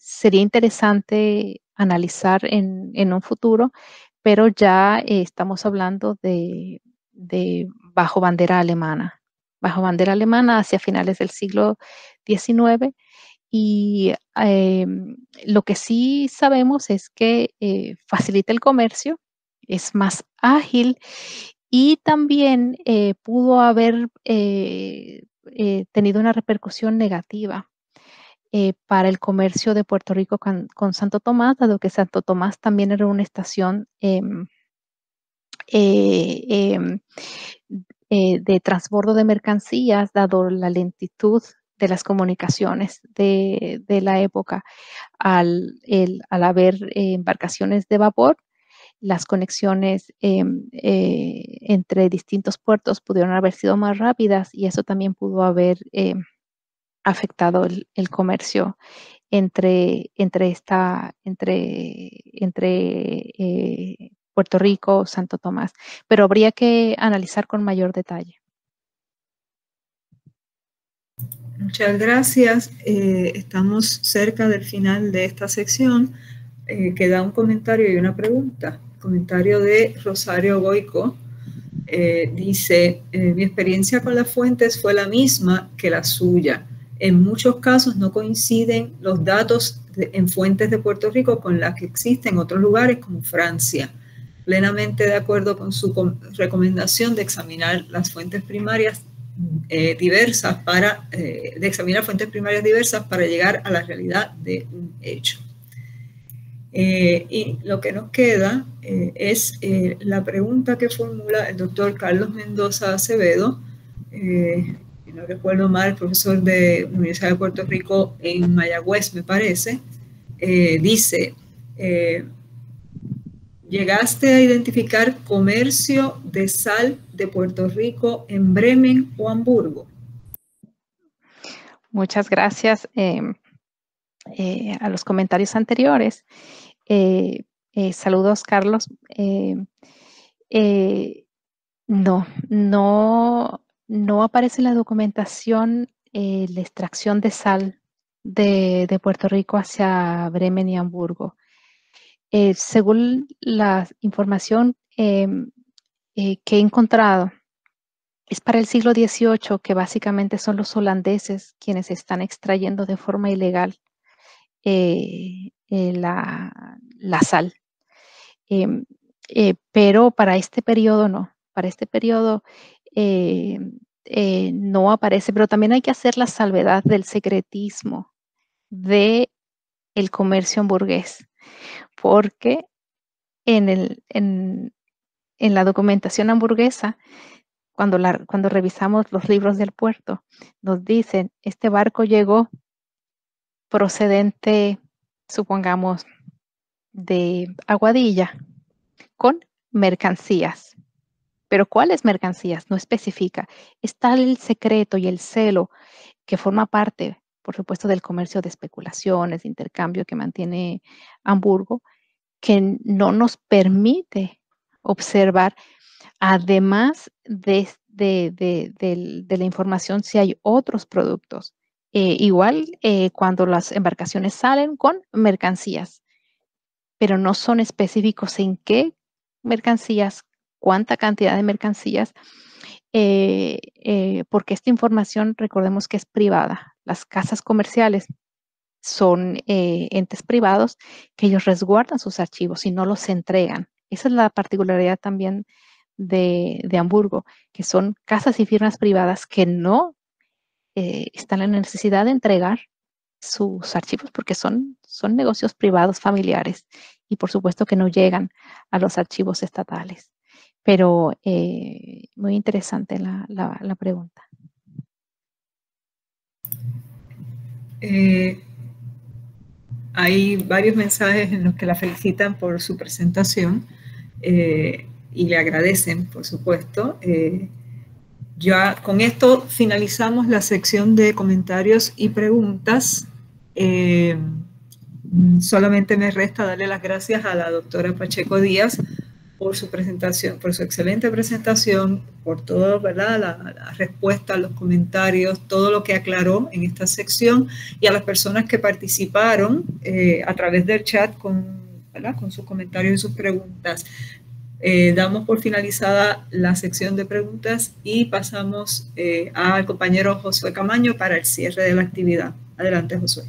sería interesante analizar en, un futuro, pero ya eh, estamos hablando de, bajo bandera alemana, bajo bandera alemana hacia finales del siglo XIX. Y em, lo que sí sabemos es que eh, facilita el comercio, es más ágil y también eh, pudo haber eh, tenido una repercusión negativa eh, para el comercio de Puerto Rico con, Santo Tomás, dado que Santo Tomás también era una estación em, eh, em, de transbordo de mercancías, dado la lentitud de las comunicaciones de, la época al haber embarcaciones de vapor las conexiones em, eh, entre distintos puertos pudieron haber sido más rápidas y eso también pudo haber em, afectado el, comercio entre, entre, esta, entre, entre eh, Puerto Rico, Santo Tomás, pero habría que analizar con mayor detalle. Muchas gracias. Eh, estamos cerca del final de esta sección. Eh, queda un comentario y una pregunta. comentario de Rosario Goico eh, dice, eh, mi experiencia con las fuentes fue la misma que la suya. En muchos casos no coinciden los datos en fuentes de Puerto Rico con las que existen en otros lugares como Francia. Plenamente de acuerdo con su recomendación de examinar las fuentes primarias diversas para, de examinar fuentes primarias diversas para llegar a la realidad de un hecho. Eh, y lo que nos queda eh, es eh, la pregunta que formula el doctor Carlos Mendoza Acevedo, que no recuerdo mal, profesor de Universidad de Puerto Rico en Mayagüez, me parece, dice, ¿llegaste a identificar comercio de sal de Puerto Rico en Bremen o Hamburgo? Muchas gracias. a los comentarios anteriores. Eh, eh, saludos, Carlos. Eh, no, no, no aparece en la documentación la extracción de sal de, Puerto Rico hacia Bremen y Hamburgo. según la información em, que he encontrado, es para el siglo XVIII que básicamente son los holandeses quienes están extrayendo de forma ilegal eh, la, sal. Em, eh, pero para este periodo no, para este periodo eh, no aparece, pero también hay que hacer la salvedad del secretismo de el comercio hamburgués, porque en, el, en, la documentación hamburguesa cuando, cuando, revisamos los libros del puerto, nos dicen, este barco llegó procedente supongamos, de Aguadilla con mercancías. Pero cuáles mercancías no especifica. Está el secreto y el celo que forma parte, por supuesto, del comercio de especulaciones, de intercambio que mantiene Hamburgo, que no nos permite observar, además de, de la información, si hay otros productos eh, igual eh, cuando las embarcaciones salen con mercancías, pero no son específicos en qué mercancías, cuánta cantidad de mercancías, eh, porque esta información, recordemos que es privada. Las casas comerciales son entes privados que ellos resguardan sus archivos y no los entregan. Esa es la particularidad también de, de Hamburgo, que son casas y firmas privadas que no eh, está la necesidad de entregar sus archivos porque son, son negocios privados familiares y por supuesto que no llegan a los archivos estatales. Pero eh, muy interesante la, la, pregunta. Eh, hay varios mensajes en los que la felicitan por su presentación y le agradecen, por supuesto. Ya con esto finalizamos la sección de comentarios y preguntas. Eh, solamente me resta darle las gracias a la doctora Pacheco Díaz por su presentación, por su excelente presentación, por todo, ¿verdad? La, la, respuesta, los comentarios, todo lo que aclaró en esta sección y a las personas que participaron eh, a través del chat con sus comentarios y sus preguntas. Eh, damos por finalizada la sección de preguntas y pasamos eh, al compañero Josué Camaño para el cierre de la actividad. Adelante, Josué.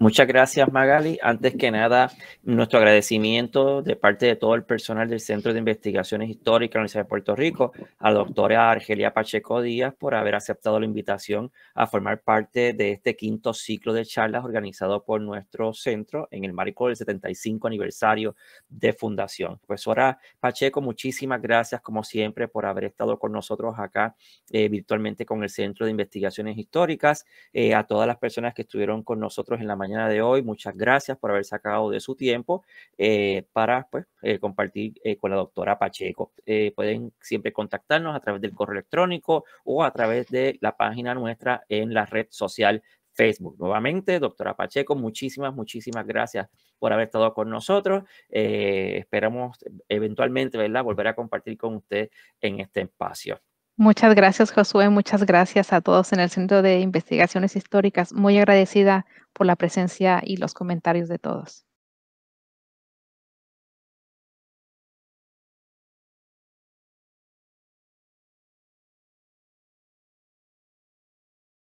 Muchas gracias, Magali. Antes que nada, nuestro agradecimiento de parte de todo el personal del Centro de Investigaciones Históricas de la Universidad de Puerto Rico, a la doctora Argelia Pacheco Díaz por haber aceptado la invitación a formar parte de este quinto ciclo de charlas organizado por nuestro centro en el marco del 75 aniversario de fundación. Profesora Pacheco, muchísimas gracias, como siempre, por haber estado con nosotros acá eh, virtualmente con el Centro de Investigaciones Históricas, eh, a todas las personas que estuvieron con nosotros en la mañana de hoy. Muchas gracias por haber sacado de su tiempo eh, para pues, eh, compartir eh, con la doctora Pacheco. pueden siempre contactarnos a través del correo electrónico o a través de la página nuestra en la red social Facebook. Nuevamente, doctora Pacheco, muchísimas, muchísimas gracias por haber estado con nosotros. esperamos eventualmente, ¿verdad?, volver a compartir con usted en este espacio. Muchas gracias, Josué. Muchas gracias a todos en el Centro de Investigaciones Históricas. Muy agradecida por la presencia y los comentarios de todos.